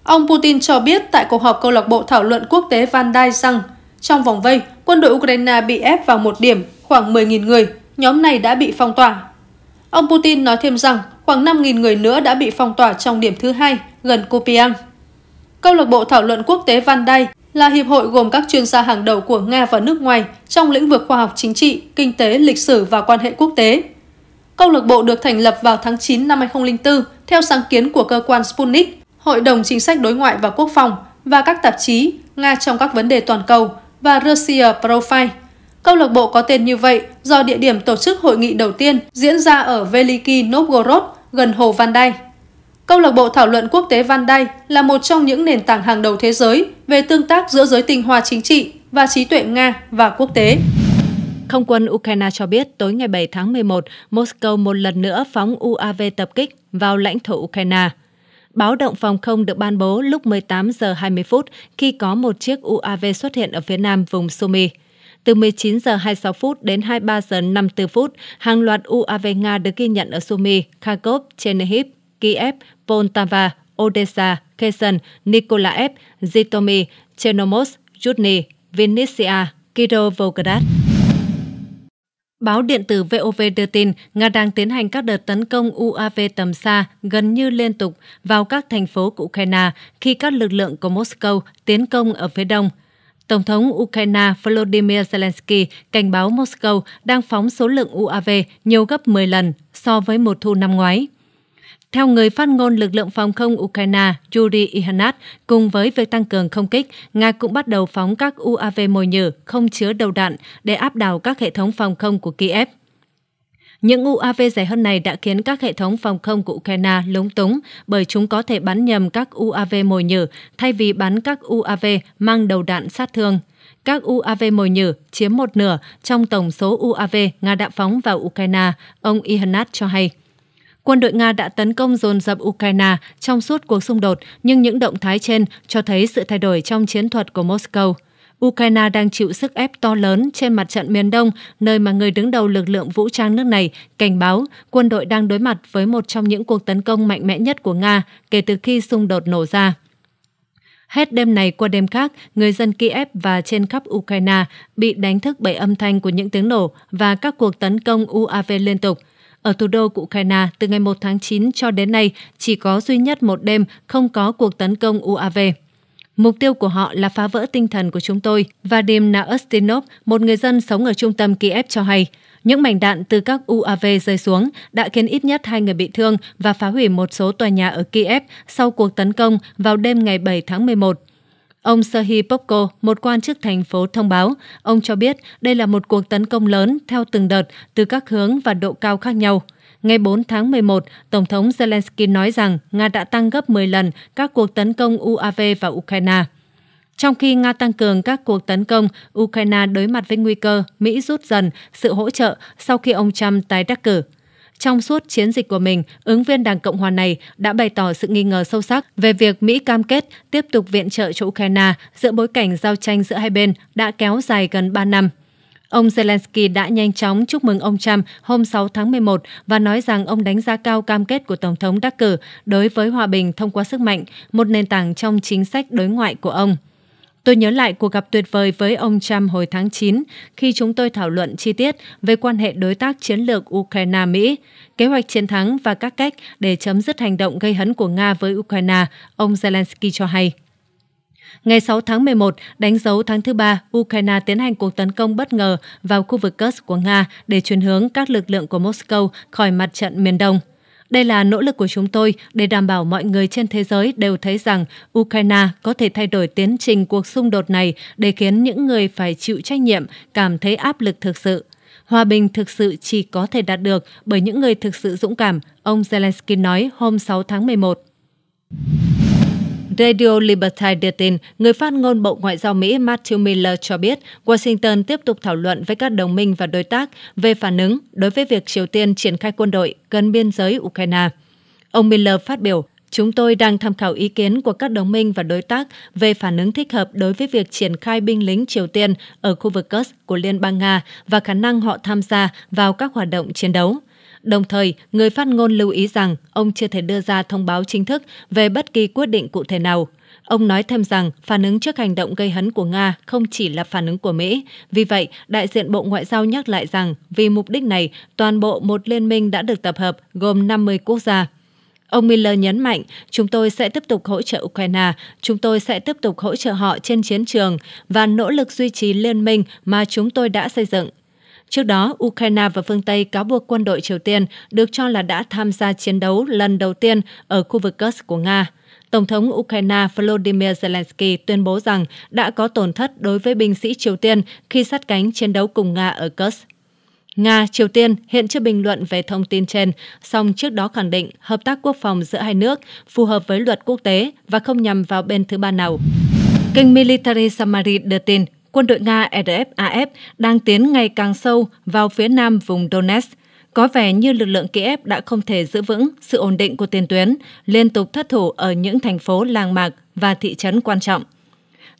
Ông Putin cho biết tại cuộc họp câu lạc bộ thảo luận quốc tế Van Dai rằng trong vòng vây, quân đội Ukraine bị ép vào một điểm, khoảng 10.000 người, nhóm này đã bị phong tỏa. Ông Putin nói thêm rằng khoảng 5.000 người nữa đã bị phong tỏa trong điểm thứ hai, gần Kupiang. Câu lạc bộ thảo luận quốc tế Van Dai là hiệp hội gồm các chuyên gia hàng đầu của Nga và nước ngoài trong lĩnh vực khoa học chính trị, kinh tế, lịch sử và quan hệ quốc tế – Câu lạc bộ được thành lập vào tháng 9 năm 2004 theo sáng kiến của cơ quan Sputnik, Hội đồng Chính sách Đối ngoại và Quốc phòng và các tạp chí Nga trong các vấn đề toàn cầu và Russia Profile. Câu lạc bộ có tên như vậy do địa điểm tổ chức hội nghị đầu tiên diễn ra ở Veliki Novgorod, gần hồ Van Đai. Câu lạc bộ thảo luận quốc tế Van Đai là một trong những nền tảng hàng đầu thế giới về tương tác giữa giới tinh hoa chính trị và trí tuệ Nga và quốc tế. Không quân Ukraine cho biết tối ngày 7 tháng 11, Moscow một lần nữa phóng UAV tập kích vào lãnh thổ Ukraine. Báo động phòng không được ban bố lúc 18 giờ 20 phút khi có một chiếc UAV xuất hiện ở phía nam vùng Sumy. Từ 19 giờ 26 phút đến 23 giờ 54 phút, hàng loạt UAV Nga được ghi nhận ở Sumy, Kharkov, Chernihiv, Kiev, Poltava, Odessa, Kherson, Nikolaev, Zhytomyr, Chernomorsk, Yudny, Vinnytsia, Kirovograd. Báo điện tử VOV đưa tin, Nga đang tiến hành các đợt tấn công UAV tầm xa gần như liên tục vào các thành phố của Ukraine khi các lực lượng của Moscow tiến công ở phía đông. Tổng thống Ukraine Volodymyr Zelensky cảnh báo Moscow đang phóng số lượng UAV nhiều gấp 10 lần so với mùa thu năm ngoái. Theo người phát ngôn lực lượng phòng không Ukraine Yuri Ihanat, cùng với việc tăng cường không kích, Nga cũng bắt đầu phóng các UAV mồi nhử không chứa đầu đạn để áp đảo các hệ thống phòng không của Kiev. Những UAV rẻ hơn này đã khiến các hệ thống phòng không của Ukraine lúng túng bởi chúng có thể bắn nhầm các UAV mồi nhử thay vì bắn các UAV mang đầu đạn sát thương. Các UAV mồi nhử chiếm một nửa trong tổng số UAV Nga đã phóng vào Ukraine, ông Ihanat cho hay quân đội Nga đã tấn công dồn dập Ukraine trong suốt cuộc xung đột, nhưng những động thái trên cho thấy sự thay đổi trong chiến thuật của Moscow. Ukraine đang chịu sức ép to lớn trên mặt trận miền Đông, nơi mà người đứng đầu lực lượng vũ trang nước này cảnh báo quân đội đang đối mặt với một trong những cuộc tấn công mạnh mẽ nhất của Nga kể từ khi xung đột nổ ra. Hết đêm này qua đêm khác, người dân Kiev và trên khắp Ukraine bị đánh thức bởi âm thanh của những tiếng nổ và các cuộc tấn công UAV liên tục – ở thủ đô của Ukraine, từ ngày 1 tháng 9 cho đến nay, chỉ có duy nhất một đêm không có cuộc tấn công UAV. Mục tiêu của họ là phá vỡ tinh thần của chúng tôi, Vadim Naustinov, một người dân sống ở trung tâm Kiev cho hay. Những mảnh đạn từ các UAV rơi xuống đã khiến ít nhất hai người bị thương và phá hủy một số tòa nhà ở Kiev sau cuộc tấn công vào đêm ngày 7 tháng 11. Ông Sahi Popko, một quan chức thành phố thông báo, ông cho biết đây là một cuộc tấn công lớn theo từng đợt, từ các hướng và độ cao khác nhau. Ngày 4 tháng 11, Tổng thống Zelensky nói rằng Nga đã tăng gấp 10 lần các cuộc tấn công UAV vào Ukraine. Trong khi Nga tăng cường các cuộc tấn công, Ukraine đối mặt với nguy cơ Mỹ rút dần sự hỗ trợ sau khi ông Trump tái đắc cử. Trong suốt chiến dịch của mình, ứng viên Đảng Cộng hòa này đã bày tỏ sự nghi ngờ sâu sắc về việc Mỹ cam kết tiếp tục viện trợ cho Ukraine giữa bối cảnh giao tranh giữa hai bên đã kéo dài gần 3 năm. Ông Zelensky đã nhanh chóng chúc mừng ông Trump hôm 6 tháng 11 và nói rằng ông đánh giá cao cam kết của Tổng thống đắc cử đối với hòa bình thông qua sức mạnh, một nền tảng trong chính sách đối ngoại của ông. Tôi nhớ lại cuộc gặp tuyệt vời với ông Trump hồi tháng 9 khi chúng tôi thảo luận chi tiết về quan hệ đối tác chiến lược Ukraine-Mỹ, kế hoạch chiến thắng và các cách để chấm dứt hành động gây hấn của Nga với Ukraine, ông Zelensky cho hay. Ngày 6 tháng 11, đánh dấu tháng thứ ba, Ukraine tiến hành cuộc tấn công bất ngờ vào khu vực Kursk của Nga để chuyển hướng các lực lượng của Moscow khỏi mặt trận miền Đông. Đây là nỗ lực của chúng tôi để đảm bảo mọi người trên thế giới đều thấy rằng Ukraine có thể thay đổi tiến trình cuộc xung đột này để khiến những người phải chịu trách nhiệm cảm thấy áp lực thực sự. Hòa bình thực sự chỉ có thể đạt được bởi những người thực sự dũng cảm, ông Zelensky nói hôm 6 tháng 11. Radio Liberty đưa tin, người phát ngôn Bộ Ngoại giao Mỹ Matthew Miller cho biết Washington tiếp tục thảo luận với các đồng minh và đối tác về phản ứng đối với việc Triều Tiên triển khai quân đội gần biên giới Ukraine. Ông Miller phát biểu, Chúng tôi đang tham khảo ý kiến của các đồng minh và đối tác về phản ứng thích hợp đối với việc triển khai binh lính Triều Tiên ở khu vực Kursk của Liên bang Nga và khả năng họ tham gia vào các hoạt động chiến đấu. Đồng thời, người phát ngôn lưu ý rằng ông chưa thể đưa ra thông báo chính thức về bất kỳ quyết định cụ thể nào. Ông nói thêm rằng phản ứng trước hành động gây hấn của Nga không chỉ là phản ứng của Mỹ. Vì vậy, đại diện Bộ Ngoại giao nhắc lại rằng vì mục đích này, toàn bộ một liên minh đã được tập hợp gồm 50 quốc gia. Ông Miller nhấn mạnh, chúng tôi sẽ tiếp tục hỗ trợ Ukraine, chúng tôi sẽ tiếp tục hỗ trợ họ trên chiến trường và nỗ lực duy trì liên minh mà chúng tôi đã xây dựng. Trước đó, Ukraine và phương Tây cáo buộc quân đội Triều Tiên được cho là đã tham gia chiến đấu lần đầu tiên ở khu vực Kursk của Nga. Tổng thống Ukraine Volodymyr Zelensky tuyên bố rằng đã có tổn thất đối với binh sĩ Triều Tiên khi sát cánh chiến đấu cùng Nga ở Kursk. Nga, Triều Tiên hiện chưa bình luận về thông tin trên, song trước đó khẳng định hợp tác quốc phòng giữa hai nước phù hợp với luật quốc tế và không nhằm vào bên thứ ba nào. Kênh Military Summary đưa tin, quân đội Nga RFAF đang tiến ngày càng sâu vào phía nam vùng Donetsk. Có vẻ như lực lượng Kiev đã không thể giữ vững sự ổn định của tiền tuyến, liên tục thất thủ ở những thành phố làng mạc và thị trấn quan trọng.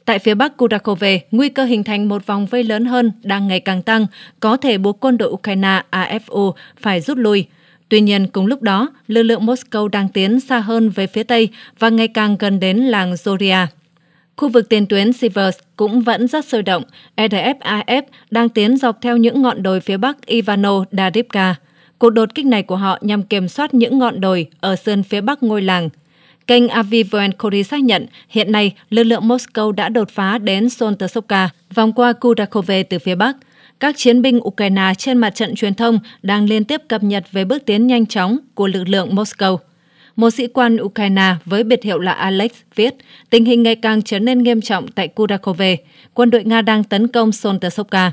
Tại phía bắc Kurakove, nguy cơ hình thành một vòng vây lớn hơn đang ngày càng tăng, có thể buộc quân đội Ukraine AFU phải rút lui. Tuy nhiên, cùng lúc đó, lực lượng Moscow đang tiến xa hơn về phía Tây và ngày càng gần đến làng Zoria. Khu vực tiền tuyến Sivers cũng vẫn rất sôi động. RFAF e đang tiến dọc theo những ngọn đồi phía bắc Ivano Daripka. Cuộc đột kích này của họ nhằm kiểm soát những ngọn đồi ở sơn phía bắc ngôi làng. Kênh Avivoen Kori xác nhận hiện nay lực lượng Moscow đã đột phá đến Soltosovka, vòng qua Kudakove từ phía bắc. Các chiến binh Ukraine trên mặt trận truyền thông đang liên tiếp cập nhật về bước tiến nhanh chóng của lực lượng Moscow một sĩ quan Ukraine với biệt hiệu là Alex viết, tình hình ngày càng trở nên nghiêm trọng tại Kudakove, quân đội Nga đang tấn công Soltysovka.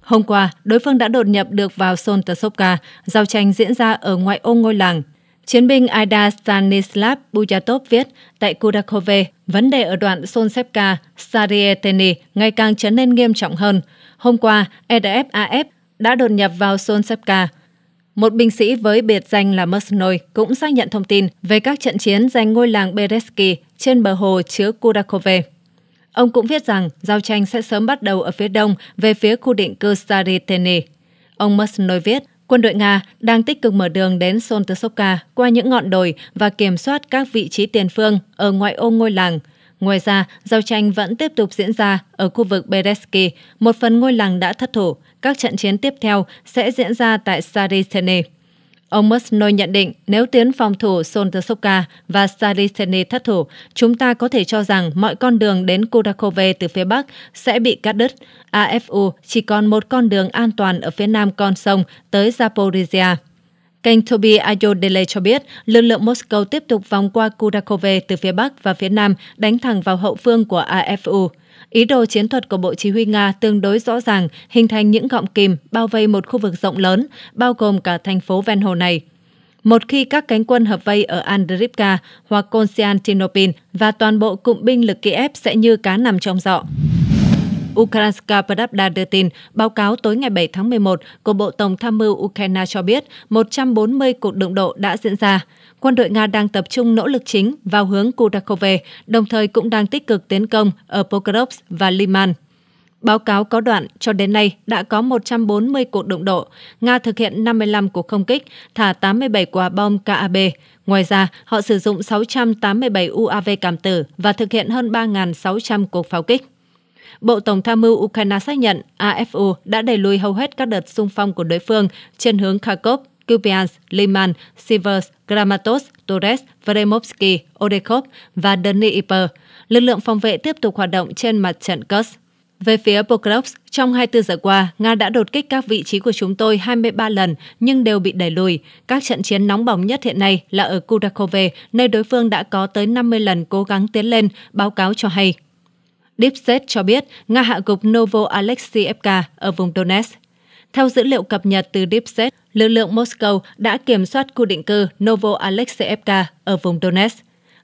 Hôm qua, đối phương đã đột nhập được vào Soltysovka, giao tranh diễn ra ở ngoại ô ngôi làng. Chiến binh Aida Stanislav Bujatov viết, tại Kudakove, vấn đề ở đoạn Solsevka, Sarieteni ngày càng trở nên nghiêm trọng hơn. Hôm qua, EDFAF đã đột nhập vào Solsevka, một binh sĩ với biệt danh là Mersnoy cũng xác nhận thông tin về các trận chiến giành ngôi làng Bereski trên bờ hồ chứa Kurakove. Ông cũng viết rằng giao tranh sẽ sớm bắt đầu ở phía đông về phía khu định cư Stariteni. Ông Mersnoy viết, quân đội Nga đang tích cực mở đường đến Soltysovka qua những ngọn đồi và kiểm soát các vị trí tiền phương ở ngoại ô ngôi làng. Ngoài ra, giao tranh vẫn tiếp tục diễn ra ở khu vực Bereski, một phần ngôi làng đã thất thủ – các trận chiến tiếp theo sẽ diễn ra tại Saricene. Ông Musno nhận định nếu tiến phòng thủ Sondersoka và Saricene thất thủ, chúng ta có thể cho rằng mọi con đường đến Kurakove từ phía Bắc sẽ bị cắt đứt. AFU chỉ còn một con đường an toàn ở phía nam con sông tới Zaporizhia. Kênh Toby Ayodele cho biết lực lượng Moscow tiếp tục vòng qua Kurakove từ phía Bắc và phía Nam đánh thẳng vào hậu phương của AFU. Ý đồ chiến thuật của Bộ Chỉ huy Nga tương đối rõ ràng, hình thành những gọng kìm bao vây một khu vực rộng lớn, bao gồm cả thành phố ven hồ này. Một khi các cánh quân hợp vây ở Andrivka hoặc Konstantinopin và toàn bộ cụm binh lực Kiev sẽ như cá nằm trong giọ. Ukrainska Pravda đưa tin, báo cáo tối ngày 7 tháng 11 của Bộ Tổng tham mưu Ukraine cho biết 140 cuộc đụng độ đã diễn ra quân đội Nga đang tập trung nỗ lực chính vào hướng Kudakove, đồng thời cũng đang tích cực tiến công ở Pokrovsk và Liman. Báo cáo có đoạn, cho đến nay đã có 140 cuộc đụng độ. Nga thực hiện 55 cuộc không kích, thả 87 quả bom KAB. Ngoài ra, họ sử dụng 687 UAV cảm tử và thực hiện hơn 3.600 cuộc pháo kích. Bộ Tổng tham mưu Ukraine xác nhận AFU đã đẩy lùi hầu hết các đợt xung phong của đối phương trên hướng Kharkov Kupians, Liman, Sivers, Gramatos, Torres, Vremovsky, Odekhov và Dnipro. Lực lượng phòng vệ tiếp tục hoạt động trên mặt trận Kursk. Về phía Pokrovsk, trong 24 giờ qua, Nga đã đột kích các vị trí của chúng tôi 23 lần nhưng đều bị đẩy lùi. Các trận chiến nóng bỏng nhất hiện nay là ở Kudakove, nơi đối phương đã có tới 50 lần cố gắng tiến lên, báo cáo cho hay. Deep State cho biết Nga hạ gục Novo Alexeyevka ở vùng Donetsk theo dữ liệu cập nhật từ DeepSet, lực lượng Moscow đã kiểm soát khu định cư Novo Alexeyevka ở vùng Donetsk.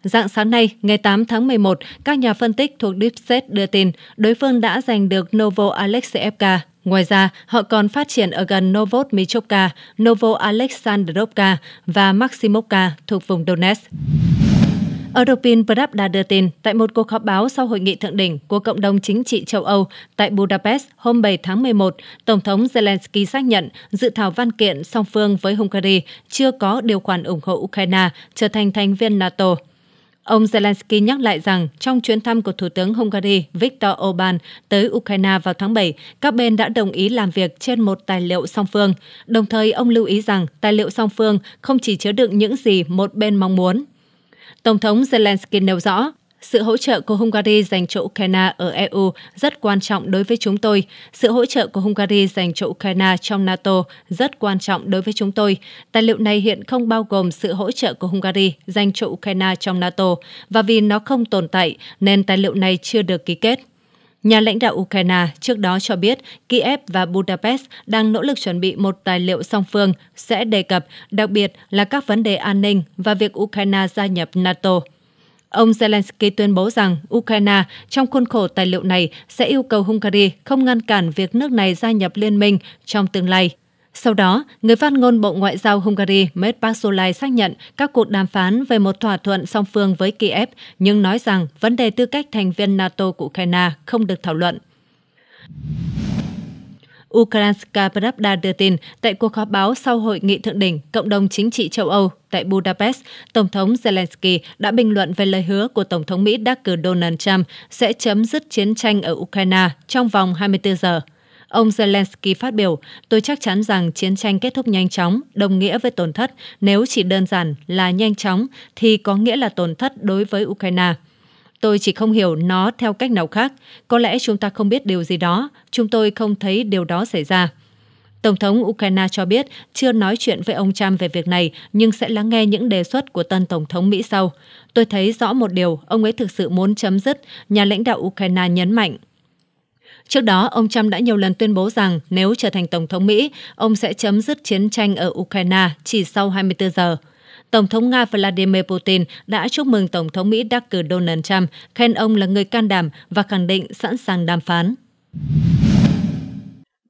Dạng sáng nay, ngày 8 tháng 11, các nhà phân tích thuộc DeepSet đưa tin đối phương đã giành được Novo Alexeyevka. Ngoài ra, họ còn phát triển ở gần Novotmichovka, Novo Alexandrovka và Maximovka thuộc vùng Donetsk. Europin Prab đã đưa tin tại một cuộc họp báo sau hội nghị thượng đỉnh của cộng đồng chính trị châu Âu tại Budapest hôm 7 tháng 11, Tổng thống Zelensky xác nhận dự thảo văn kiện song phương với Hungary chưa có điều khoản ủng hộ Ukraine trở thành thành viên NATO. Ông Zelensky nhắc lại rằng trong chuyến thăm của Thủ tướng Hungary Viktor Orbán tới Ukraine vào tháng 7, các bên đã đồng ý làm việc trên một tài liệu song phương. Đồng thời, ông lưu ý rằng tài liệu song phương không chỉ chứa đựng những gì một bên mong muốn Tổng thống Zelensky nêu rõ, sự hỗ trợ của Hungary dành cho Ukraine ở EU rất quan trọng đối với chúng tôi. Sự hỗ trợ của Hungary dành cho Ukraine trong NATO rất quan trọng đối với chúng tôi. Tài liệu này hiện không bao gồm sự hỗ trợ của Hungary dành cho Ukraine trong NATO và vì nó không tồn tại nên tài liệu này chưa được ký kết. Nhà lãnh đạo Ukraine trước đó cho biết Kiev và Budapest đang nỗ lực chuẩn bị một tài liệu song phương sẽ đề cập, đặc biệt là các vấn đề an ninh và việc Ukraine gia nhập NATO. Ông Zelensky tuyên bố rằng Ukraine trong khuôn khổ tài liệu này sẽ yêu cầu Hungary không ngăn cản việc nước này gia nhập liên minh trong tương lai. Sau đó, người phát ngôn Bộ Ngoại giao Hungary Med Medpasolai xác nhận các cuộc đàm phán về một thỏa thuận song phương với Kiev, nhưng nói rằng vấn đề tư cách thành viên NATO của Ukraine không được thảo luận. Ukrainska Pravda đưa tin, tại cuộc họp báo sau hội nghị thượng đỉnh Cộng đồng Chính trị châu Âu tại Budapest, Tổng thống Zelensky đã bình luận về lời hứa của Tổng thống Mỹ đắc cử Donald Trump sẽ chấm dứt chiến tranh ở Ukraine trong vòng 24 giờ. Ông Zelensky phát biểu, tôi chắc chắn rằng chiến tranh kết thúc nhanh chóng, đồng nghĩa với tổn thất. Nếu chỉ đơn giản là nhanh chóng thì có nghĩa là tổn thất đối với Ukraine. Tôi chỉ không hiểu nó theo cách nào khác. Có lẽ chúng ta không biết điều gì đó, chúng tôi không thấy điều đó xảy ra. Tổng thống Ukraine cho biết chưa nói chuyện với ông Trump về việc này, nhưng sẽ lắng nghe những đề xuất của tân Tổng thống Mỹ sau. Tôi thấy rõ một điều, ông ấy thực sự muốn chấm dứt, nhà lãnh đạo Ukraine nhấn mạnh. Trước đó, ông Trump đã nhiều lần tuyên bố rằng nếu trở thành Tổng thống Mỹ, ông sẽ chấm dứt chiến tranh ở Ukraine chỉ sau 24 giờ. Tổng thống Nga Vladimir Putin đã chúc mừng Tổng thống Mỹ đắc cử Donald Trump, khen ông là người can đảm và khẳng định sẵn sàng đàm phán.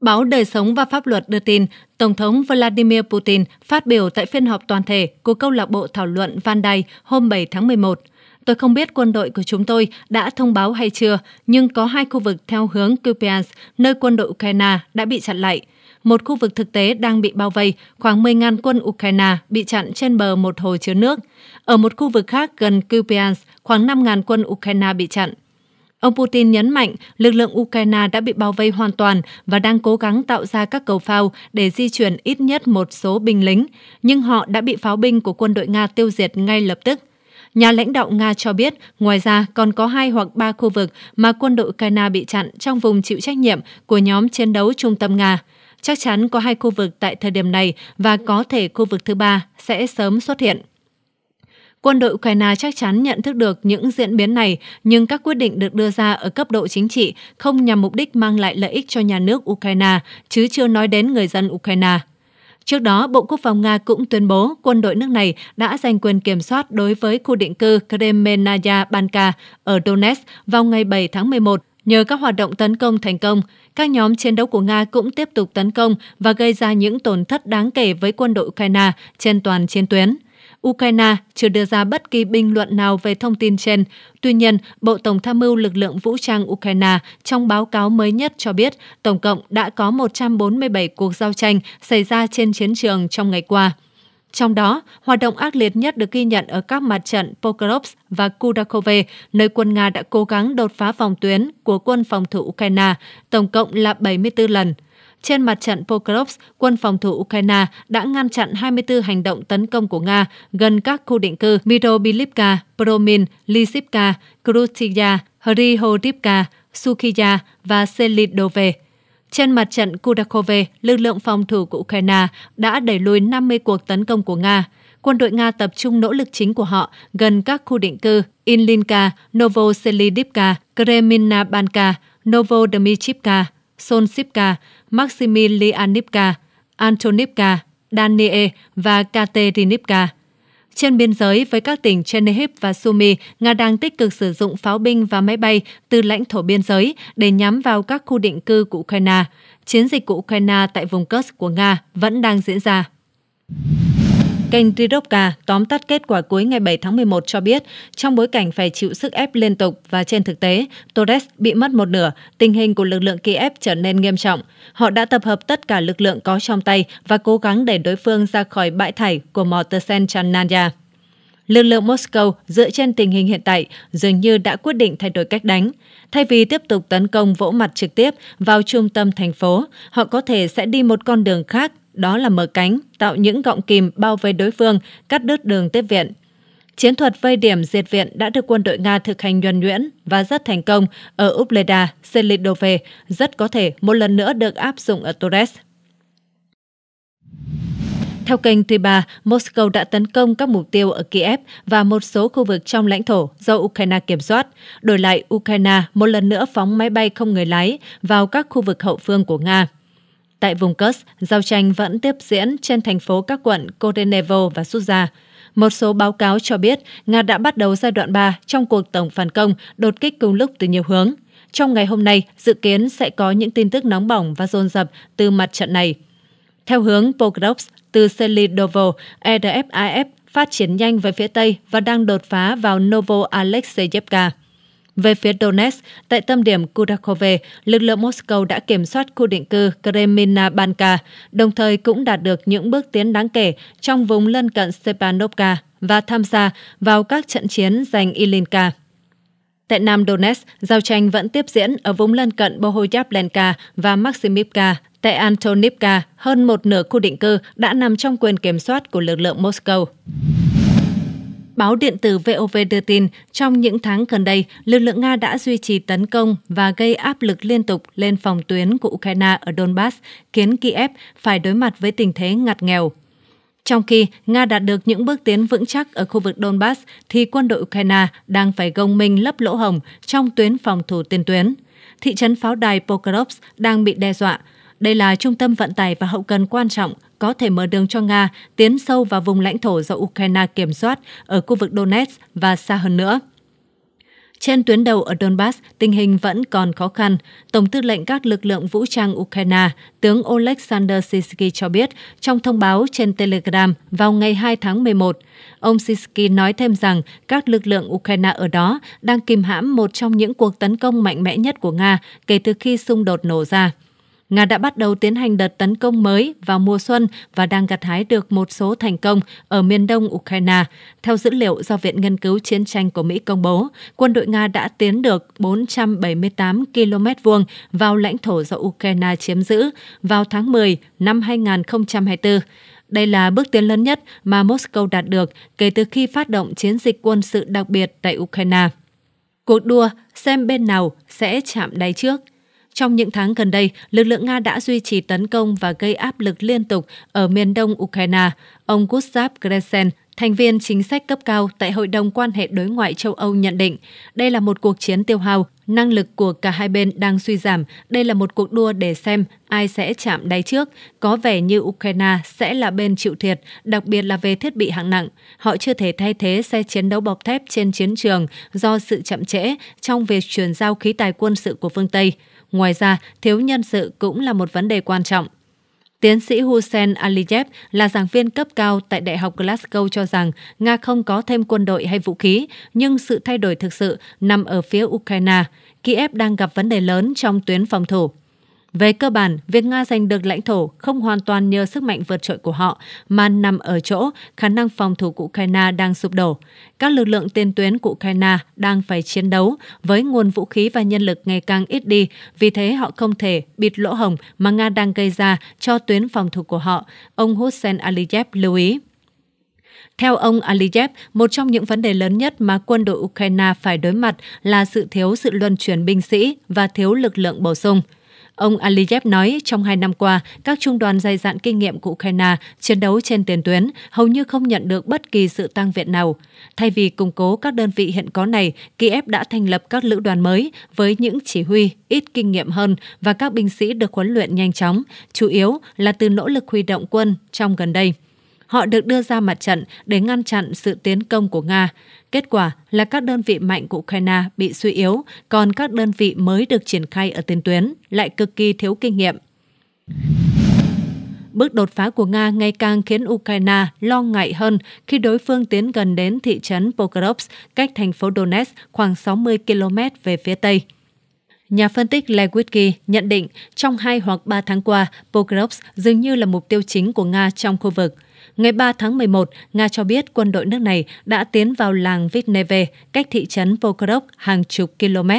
Báo Đời Sống và Pháp Luật đưa tin, Tổng thống Vladimir Putin phát biểu tại phiên họp toàn thể của câu lạc bộ thảo luận Van Day hôm 7 tháng 11 – Tôi không biết quân đội của chúng tôi đã thông báo hay chưa, nhưng có hai khu vực theo hướng Kupiansk, nơi quân đội Ukraine đã bị chặn lại. Một khu vực thực tế đang bị bao vây, khoảng 10.000 quân Ukraine bị chặn trên bờ một hồ chứa nước. Ở một khu vực khác gần Kupiansk, khoảng 5.000 quân Ukraine bị chặn. Ông Putin nhấn mạnh lực lượng Ukraine đã bị bao vây hoàn toàn và đang cố gắng tạo ra các cầu phao để di chuyển ít nhất một số binh lính, nhưng họ đã bị pháo binh của quân đội Nga tiêu diệt ngay lập tức – Nhà lãnh đạo Nga cho biết, ngoài ra còn có hai hoặc ba khu vực mà quân đội Ukraine bị chặn trong vùng chịu trách nhiệm của nhóm chiến đấu trung tâm Nga. Chắc chắn có hai khu vực tại thời điểm này và có thể khu vực thứ ba sẽ sớm xuất hiện. Quân đội Ukraine chắc chắn nhận thức được những diễn biến này, nhưng các quyết định được đưa ra ở cấp độ chính trị không nhằm mục đích mang lại lợi ích cho nhà nước Ukraine, chứ chưa nói đến người dân Ukraine. Trước đó, Bộ Quốc phòng Nga cũng tuyên bố quân đội nước này đã giành quyền kiểm soát đối với khu định cư Kremenaya Banka ở Donetsk vào ngày 7 tháng 11 Nhờ các hoạt động tấn công thành công, các nhóm chiến đấu của Nga cũng tiếp tục tấn công và gây ra những tổn thất đáng kể với quân đội Ukraine trên toàn chiến tuyến. Ukraine chưa đưa ra bất kỳ bình luận nào về thông tin trên. Tuy nhiên, Bộ Tổng tham mưu lực lượng vũ trang Ukraine trong báo cáo mới nhất cho biết tổng cộng đã có 147 cuộc giao tranh xảy ra trên chiến trường trong ngày qua. Trong đó, hoạt động ác liệt nhất được ghi nhận ở các mặt trận Pokrovsk và Kudakove, nơi quân Nga đã cố gắng đột phá phòng tuyến của quân phòng thủ Ukraine, tổng cộng là 74 lần. Trên mặt trận Pokrovsk, quân phòng thủ Ukraine đã ngăn chặn 24 hành động tấn công của Nga gần các khu định cư Mirobilivka, Promin, Lisivka, Krutya, Hrihorivka, Sukhia và Selidove. Trên mặt trận Kudakove, lực lượng phòng thủ của Ukraine đã đẩy lùi 50 cuộc tấn công của Nga. Quân đội Nga tập trung nỗ lực chính của họ gần các khu định cư Inlinka, Novoselidivka, Kreminabanka, Novodmichivka, Solsivka Maximilianivka, Antonivka, Danie và Katerinivka. Trên biên giới với các tỉnh Chernihiv và Sumy, Nga đang tích cực sử dụng pháo binh và máy bay từ lãnh thổ biên giới để nhắm vào các khu định cư của Ukraine. Chiến dịch của Ukraine tại vùng Kursk của Nga vẫn đang diễn ra. Kênh Ridovka tóm tắt kết quả cuối ngày 7 tháng 11 cho biết, trong bối cảnh phải chịu sức ép liên tục và trên thực tế, Torres bị mất một nửa, tình hình của lực lượng Kiev trở nên nghiêm trọng. Họ đã tập hợp tất cả lực lượng có trong tay và cố gắng để đối phương ra khỏi bãi thải của Mortensen Chananya. Lực lượng Moscow dựa trên tình hình hiện tại dường như đã quyết định thay đổi cách đánh. Thay vì tiếp tục tấn công vỗ mặt trực tiếp vào trung tâm thành phố, họ có thể sẽ đi một con đường khác đó là mở cánh, tạo những gọng kìm bao vây đối phương, cắt đứt đường tiếp viện. Chiến thuật vây điểm diệt viện đã được quân đội Nga thực hành nhuần nhuyễn và rất thành công ở Ubleda, Selidove, rất có thể một lần nữa được áp dụng ở Torres. Theo kênh Tiba, Moscow đã tấn công các mục tiêu ở Kiev và một số khu vực trong lãnh thổ do Ukraine kiểm soát, đổi lại Ukraine một lần nữa phóng máy bay không người lái vào các khu vực hậu phương của Nga. Tại vùng Kurs, giao tranh vẫn tiếp diễn trên thành phố các quận Kodenevo và Suza. Một số báo cáo cho biết Nga đã bắt đầu giai đoạn 3 trong cuộc tổng phản công đột kích cùng lúc từ nhiều hướng. Trong ngày hôm nay, dự kiến sẽ có những tin tức nóng bỏng và dồn dập từ mặt trận này. Theo hướng Pokrovsk từ Selidovo, EDFIF phát triển nhanh về phía Tây và đang đột phá vào Novo Alexeyevka. Về phía Donetsk, tại tâm điểm Kudakove, lực lượng Moscow đã kiểm soát khu định cư Kremina Banka, đồng thời cũng đạt được những bước tiến đáng kể trong vùng lân cận Stepanovka và tham gia vào các trận chiến giành Ilinka. Tại Nam Donetsk, giao tranh vẫn tiếp diễn ở vùng lân cận Bohoyavlenka và Maximivka. Tại Antonivka, hơn một nửa khu định cư đã nằm trong quyền kiểm soát của lực lượng Moscow. Báo điện tử VOV đưa tin, trong những tháng gần đây, lực lượng Nga đã duy trì tấn công và gây áp lực liên tục lên phòng tuyến của Ukraine ở Donbass, khiến Kiev phải đối mặt với tình thế ngặt nghèo. Trong khi Nga đạt được những bước tiến vững chắc ở khu vực Donbass, thì quân đội Ukraine đang phải gồng mình lấp lỗ hồng trong tuyến phòng thủ tiền tuyến. Thị trấn pháo đài Pokrovsk đang bị đe dọa, đây là trung tâm vận tải và hậu cần quan trọng có thể mở đường cho Nga tiến sâu vào vùng lãnh thổ do Ukraine kiểm soát ở khu vực Donetsk và xa hơn nữa. Trên tuyến đầu ở Donbass, tình hình vẫn còn khó khăn. Tổng tư lệnh các lực lượng vũ trang Ukraine, tướng Oleksandr Sisky cho biết trong thông báo trên Telegram vào ngày 2 tháng 11. Ông Sisky nói thêm rằng các lực lượng Ukraine ở đó đang kìm hãm một trong những cuộc tấn công mạnh mẽ nhất của Nga kể từ khi xung đột nổ ra. Nga đã bắt đầu tiến hành đợt tấn công mới vào mùa xuân và đang gặt hái được một số thành công ở miền đông Ukraine. Theo dữ liệu do Viện Nghiên cứu Chiến tranh của Mỹ công bố, quân đội Nga đã tiến được 478 km vuông vào lãnh thổ do Ukraine chiếm giữ vào tháng 10 năm 2024. Đây là bước tiến lớn nhất mà Moscow đạt được kể từ khi phát động chiến dịch quân sự đặc biệt tại Ukraine. Cuộc đua xem bên nào sẽ chạm đáy trước – trong những tháng gần đây, lực lượng Nga đã duy trì tấn công và gây áp lực liên tục ở miền đông Ukraine. Ông Gustav Gresen, thành viên chính sách cấp cao tại Hội đồng quan hệ đối ngoại châu Âu nhận định, đây là một cuộc chiến tiêu hao, năng lực của cả hai bên đang suy giảm, đây là một cuộc đua để xem ai sẽ chạm đáy trước, có vẻ như Ukraine sẽ là bên chịu thiệt, đặc biệt là về thiết bị hạng nặng. Họ chưa thể thay thế xe chiến đấu bọc thép trên chiến trường do sự chậm trễ trong việc chuyển giao khí tài quân sự của phương Tây. Ngoài ra, thiếu nhân sự cũng là một vấn đề quan trọng. Tiến sĩ Hussein Aliyev là giảng viên cấp cao tại Đại học Glasgow cho rằng Nga không có thêm quân đội hay vũ khí, nhưng sự thay đổi thực sự nằm ở phía Ukraine. Kiev đang gặp vấn đề lớn trong tuyến phòng thủ. Về cơ bản, việc Nga giành được lãnh thổ không hoàn toàn nhờ sức mạnh vượt trội của họ, mà nằm ở chỗ khả năng phòng thủ của Ukraine đang sụp đổ. Các lực lượng tiền tuyến của Ukraine đang phải chiến đấu với nguồn vũ khí và nhân lực ngày càng ít đi, vì thế họ không thể bịt lỗ hổng mà Nga đang gây ra cho tuyến phòng thủ của họ, ông Hussein Aliyev lưu ý. Theo ông Aliyev, một trong những vấn đề lớn nhất mà quân đội Ukraine phải đối mặt là sự thiếu sự luân chuyển binh sĩ và thiếu lực lượng bổ sung. Ông Aliyev nói trong hai năm qua, các trung đoàn dày dạn kinh nghiệm của Ukraine chiến đấu trên tiền tuyến hầu như không nhận được bất kỳ sự tăng viện nào. Thay vì củng cố các đơn vị hiện có này, Kiev đã thành lập các lữ đoàn mới với những chỉ huy ít kinh nghiệm hơn và các binh sĩ được huấn luyện nhanh chóng, chủ yếu là từ nỗ lực huy động quân trong gần đây. Họ được đưa ra mặt trận để ngăn chặn sự tiến công của Nga. Kết quả là các đơn vị mạnh của Ukraine bị suy yếu, còn các đơn vị mới được triển khai ở tiền tuyến lại cực kỳ thiếu kinh nghiệm. Bước đột phá của Nga ngày càng khiến Ukraine lo ngại hơn khi đối phương tiến gần đến thị trấn Pokrovsk, cách thành phố Donetsk khoảng 60 km về phía Tây. Nhà phân tích Lewitsky nhận định trong 2 hoặc 3 tháng qua, Pokrovsk dường như là mục tiêu chính của Nga trong khu vực. Ngày 3 tháng 11, Nga cho biết quân đội nước này đã tiến vào làng Vitneve, cách thị trấn Pokrovsk hàng chục km.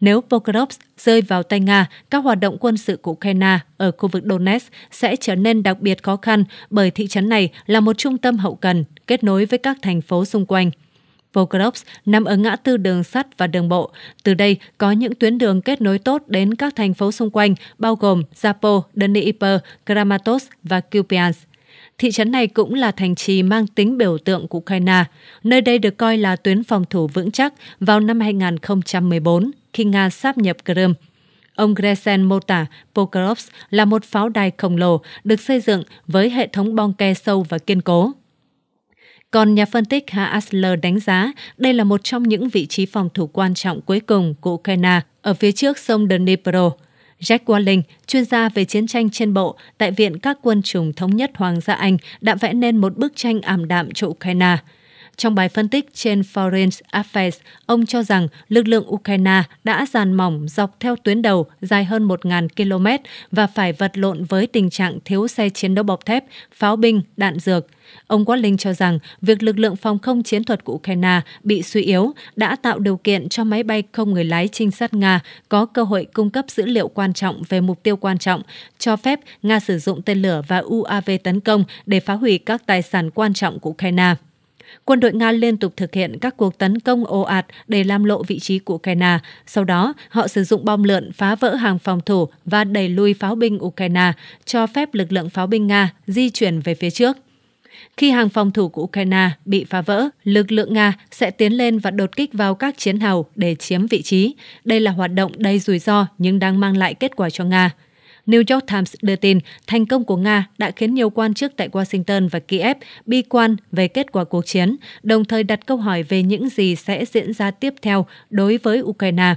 Nếu Pokrovsk rơi vào tay Nga, các hoạt động quân sự của Ukraine ở khu vực Donetsk sẽ trở nên đặc biệt khó khăn bởi thị trấn này là một trung tâm hậu cần kết nối với các thành phố xung quanh. Pokrovsk nằm ở ngã tư đường sắt và đường bộ. Từ đây có những tuyến đường kết nối tốt đến các thành phố xung quanh, bao gồm Zapo, Dnipro, Kramatorsk và Kupiansk. Thị trấn này cũng là thành trì mang tính biểu tượng của Ukraine. Nơi đây được coi là tuyến phòng thủ vững chắc vào năm 2014 khi Nga sáp nhập Crimea. Ông Gresen mô tả Pokrovsk là một pháo đài khổng lồ được xây dựng với hệ thống bong ke sâu và kiên cố. Còn nhà phân tích H. Asler đánh giá đây là một trong những vị trí phòng thủ quan trọng cuối cùng của Ukraine ở phía trước sông Dnipro. Jack Walling, chuyên gia về chiến tranh trên bộ tại Viện các quân chủng thống nhất Hoàng gia Anh, đã vẽ nên một bức tranh ảm đạm cho Ukraine – trong bài phân tích trên Foreign Affairs, ông cho rằng lực lượng Ukraine đã dàn mỏng dọc theo tuyến đầu dài hơn 1.000 km và phải vật lộn với tình trạng thiếu xe chiến đấu bọc thép, pháo binh, đạn dược. Ông Quát Linh cho rằng việc lực lượng phòng không chiến thuật của Ukraine bị suy yếu đã tạo điều kiện cho máy bay không người lái trinh sát Nga có cơ hội cung cấp dữ liệu quan trọng về mục tiêu quan trọng, cho phép Nga sử dụng tên lửa và UAV tấn công để phá hủy các tài sản quan trọng của Ukraine. Quân đội Nga liên tục thực hiện các cuộc tấn công ồ ạt để làm lộ vị trí của Ukraine. Sau đó, họ sử dụng bom lượn phá vỡ hàng phòng thủ và đẩy lui pháo binh Ukraine, cho phép lực lượng pháo binh Nga di chuyển về phía trước. Khi hàng phòng thủ của Ukraine bị phá vỡ, lực lượng Nga sẽ tiến lên và đột kích vào các chiến hào để chiếm vị trí. Đây là hoạt động đầy rủi ro nhưng đang mang lại kết quả cho Nga. New York Times đưa tin thành công của Nga đã khiến nhiều quan chức tại Washington và Kiev bi quan về kết quả cuộc chiến, đồng thời đặt câu hỏi về những gì sẽ diễn ra tiếp theo đối với Ukraine.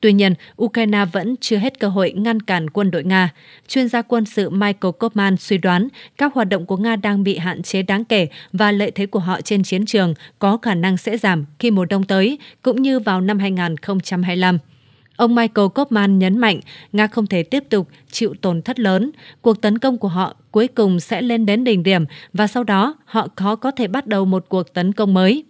Tuy nhiên, Ukraine vẫn chưa hết cơ hội ngăn cản quân đội Nga. Chuyên gia quân sự Michael Kopman suy đoán các hoạt động của Nga đang bị hạn chế đáng kể và lợi thế của họ trên chiến trường có khả năng sẽ giảm khi mùa đông tới, cũng như vào năm 2025. Ông Michael Kopman nhấn mạnh Nga không thể tiếp tục chịu tổn thất lớn. Cuộc tấn công của họ cuối cùng sẽ lên đến đỉnh điểm và sau đó họ khó có thể bắt đầu một cuộc tấn công mới.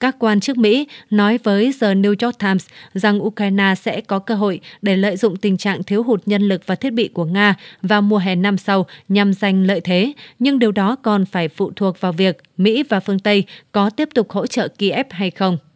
Các quan chức Mỹ nói với The New York Times rằng Ukraine sẽ có cơ hội để lợi dụng tình trạng thiếu hụt nhân lực và thiết bị của Nga vào mùa hè năm sau nhằm giành lợi thế, nhưng điều đó còn phải phụ thuộc vào việc Mỹ và phương Tây có tiếp tục hỗ trợ Kiev hay không.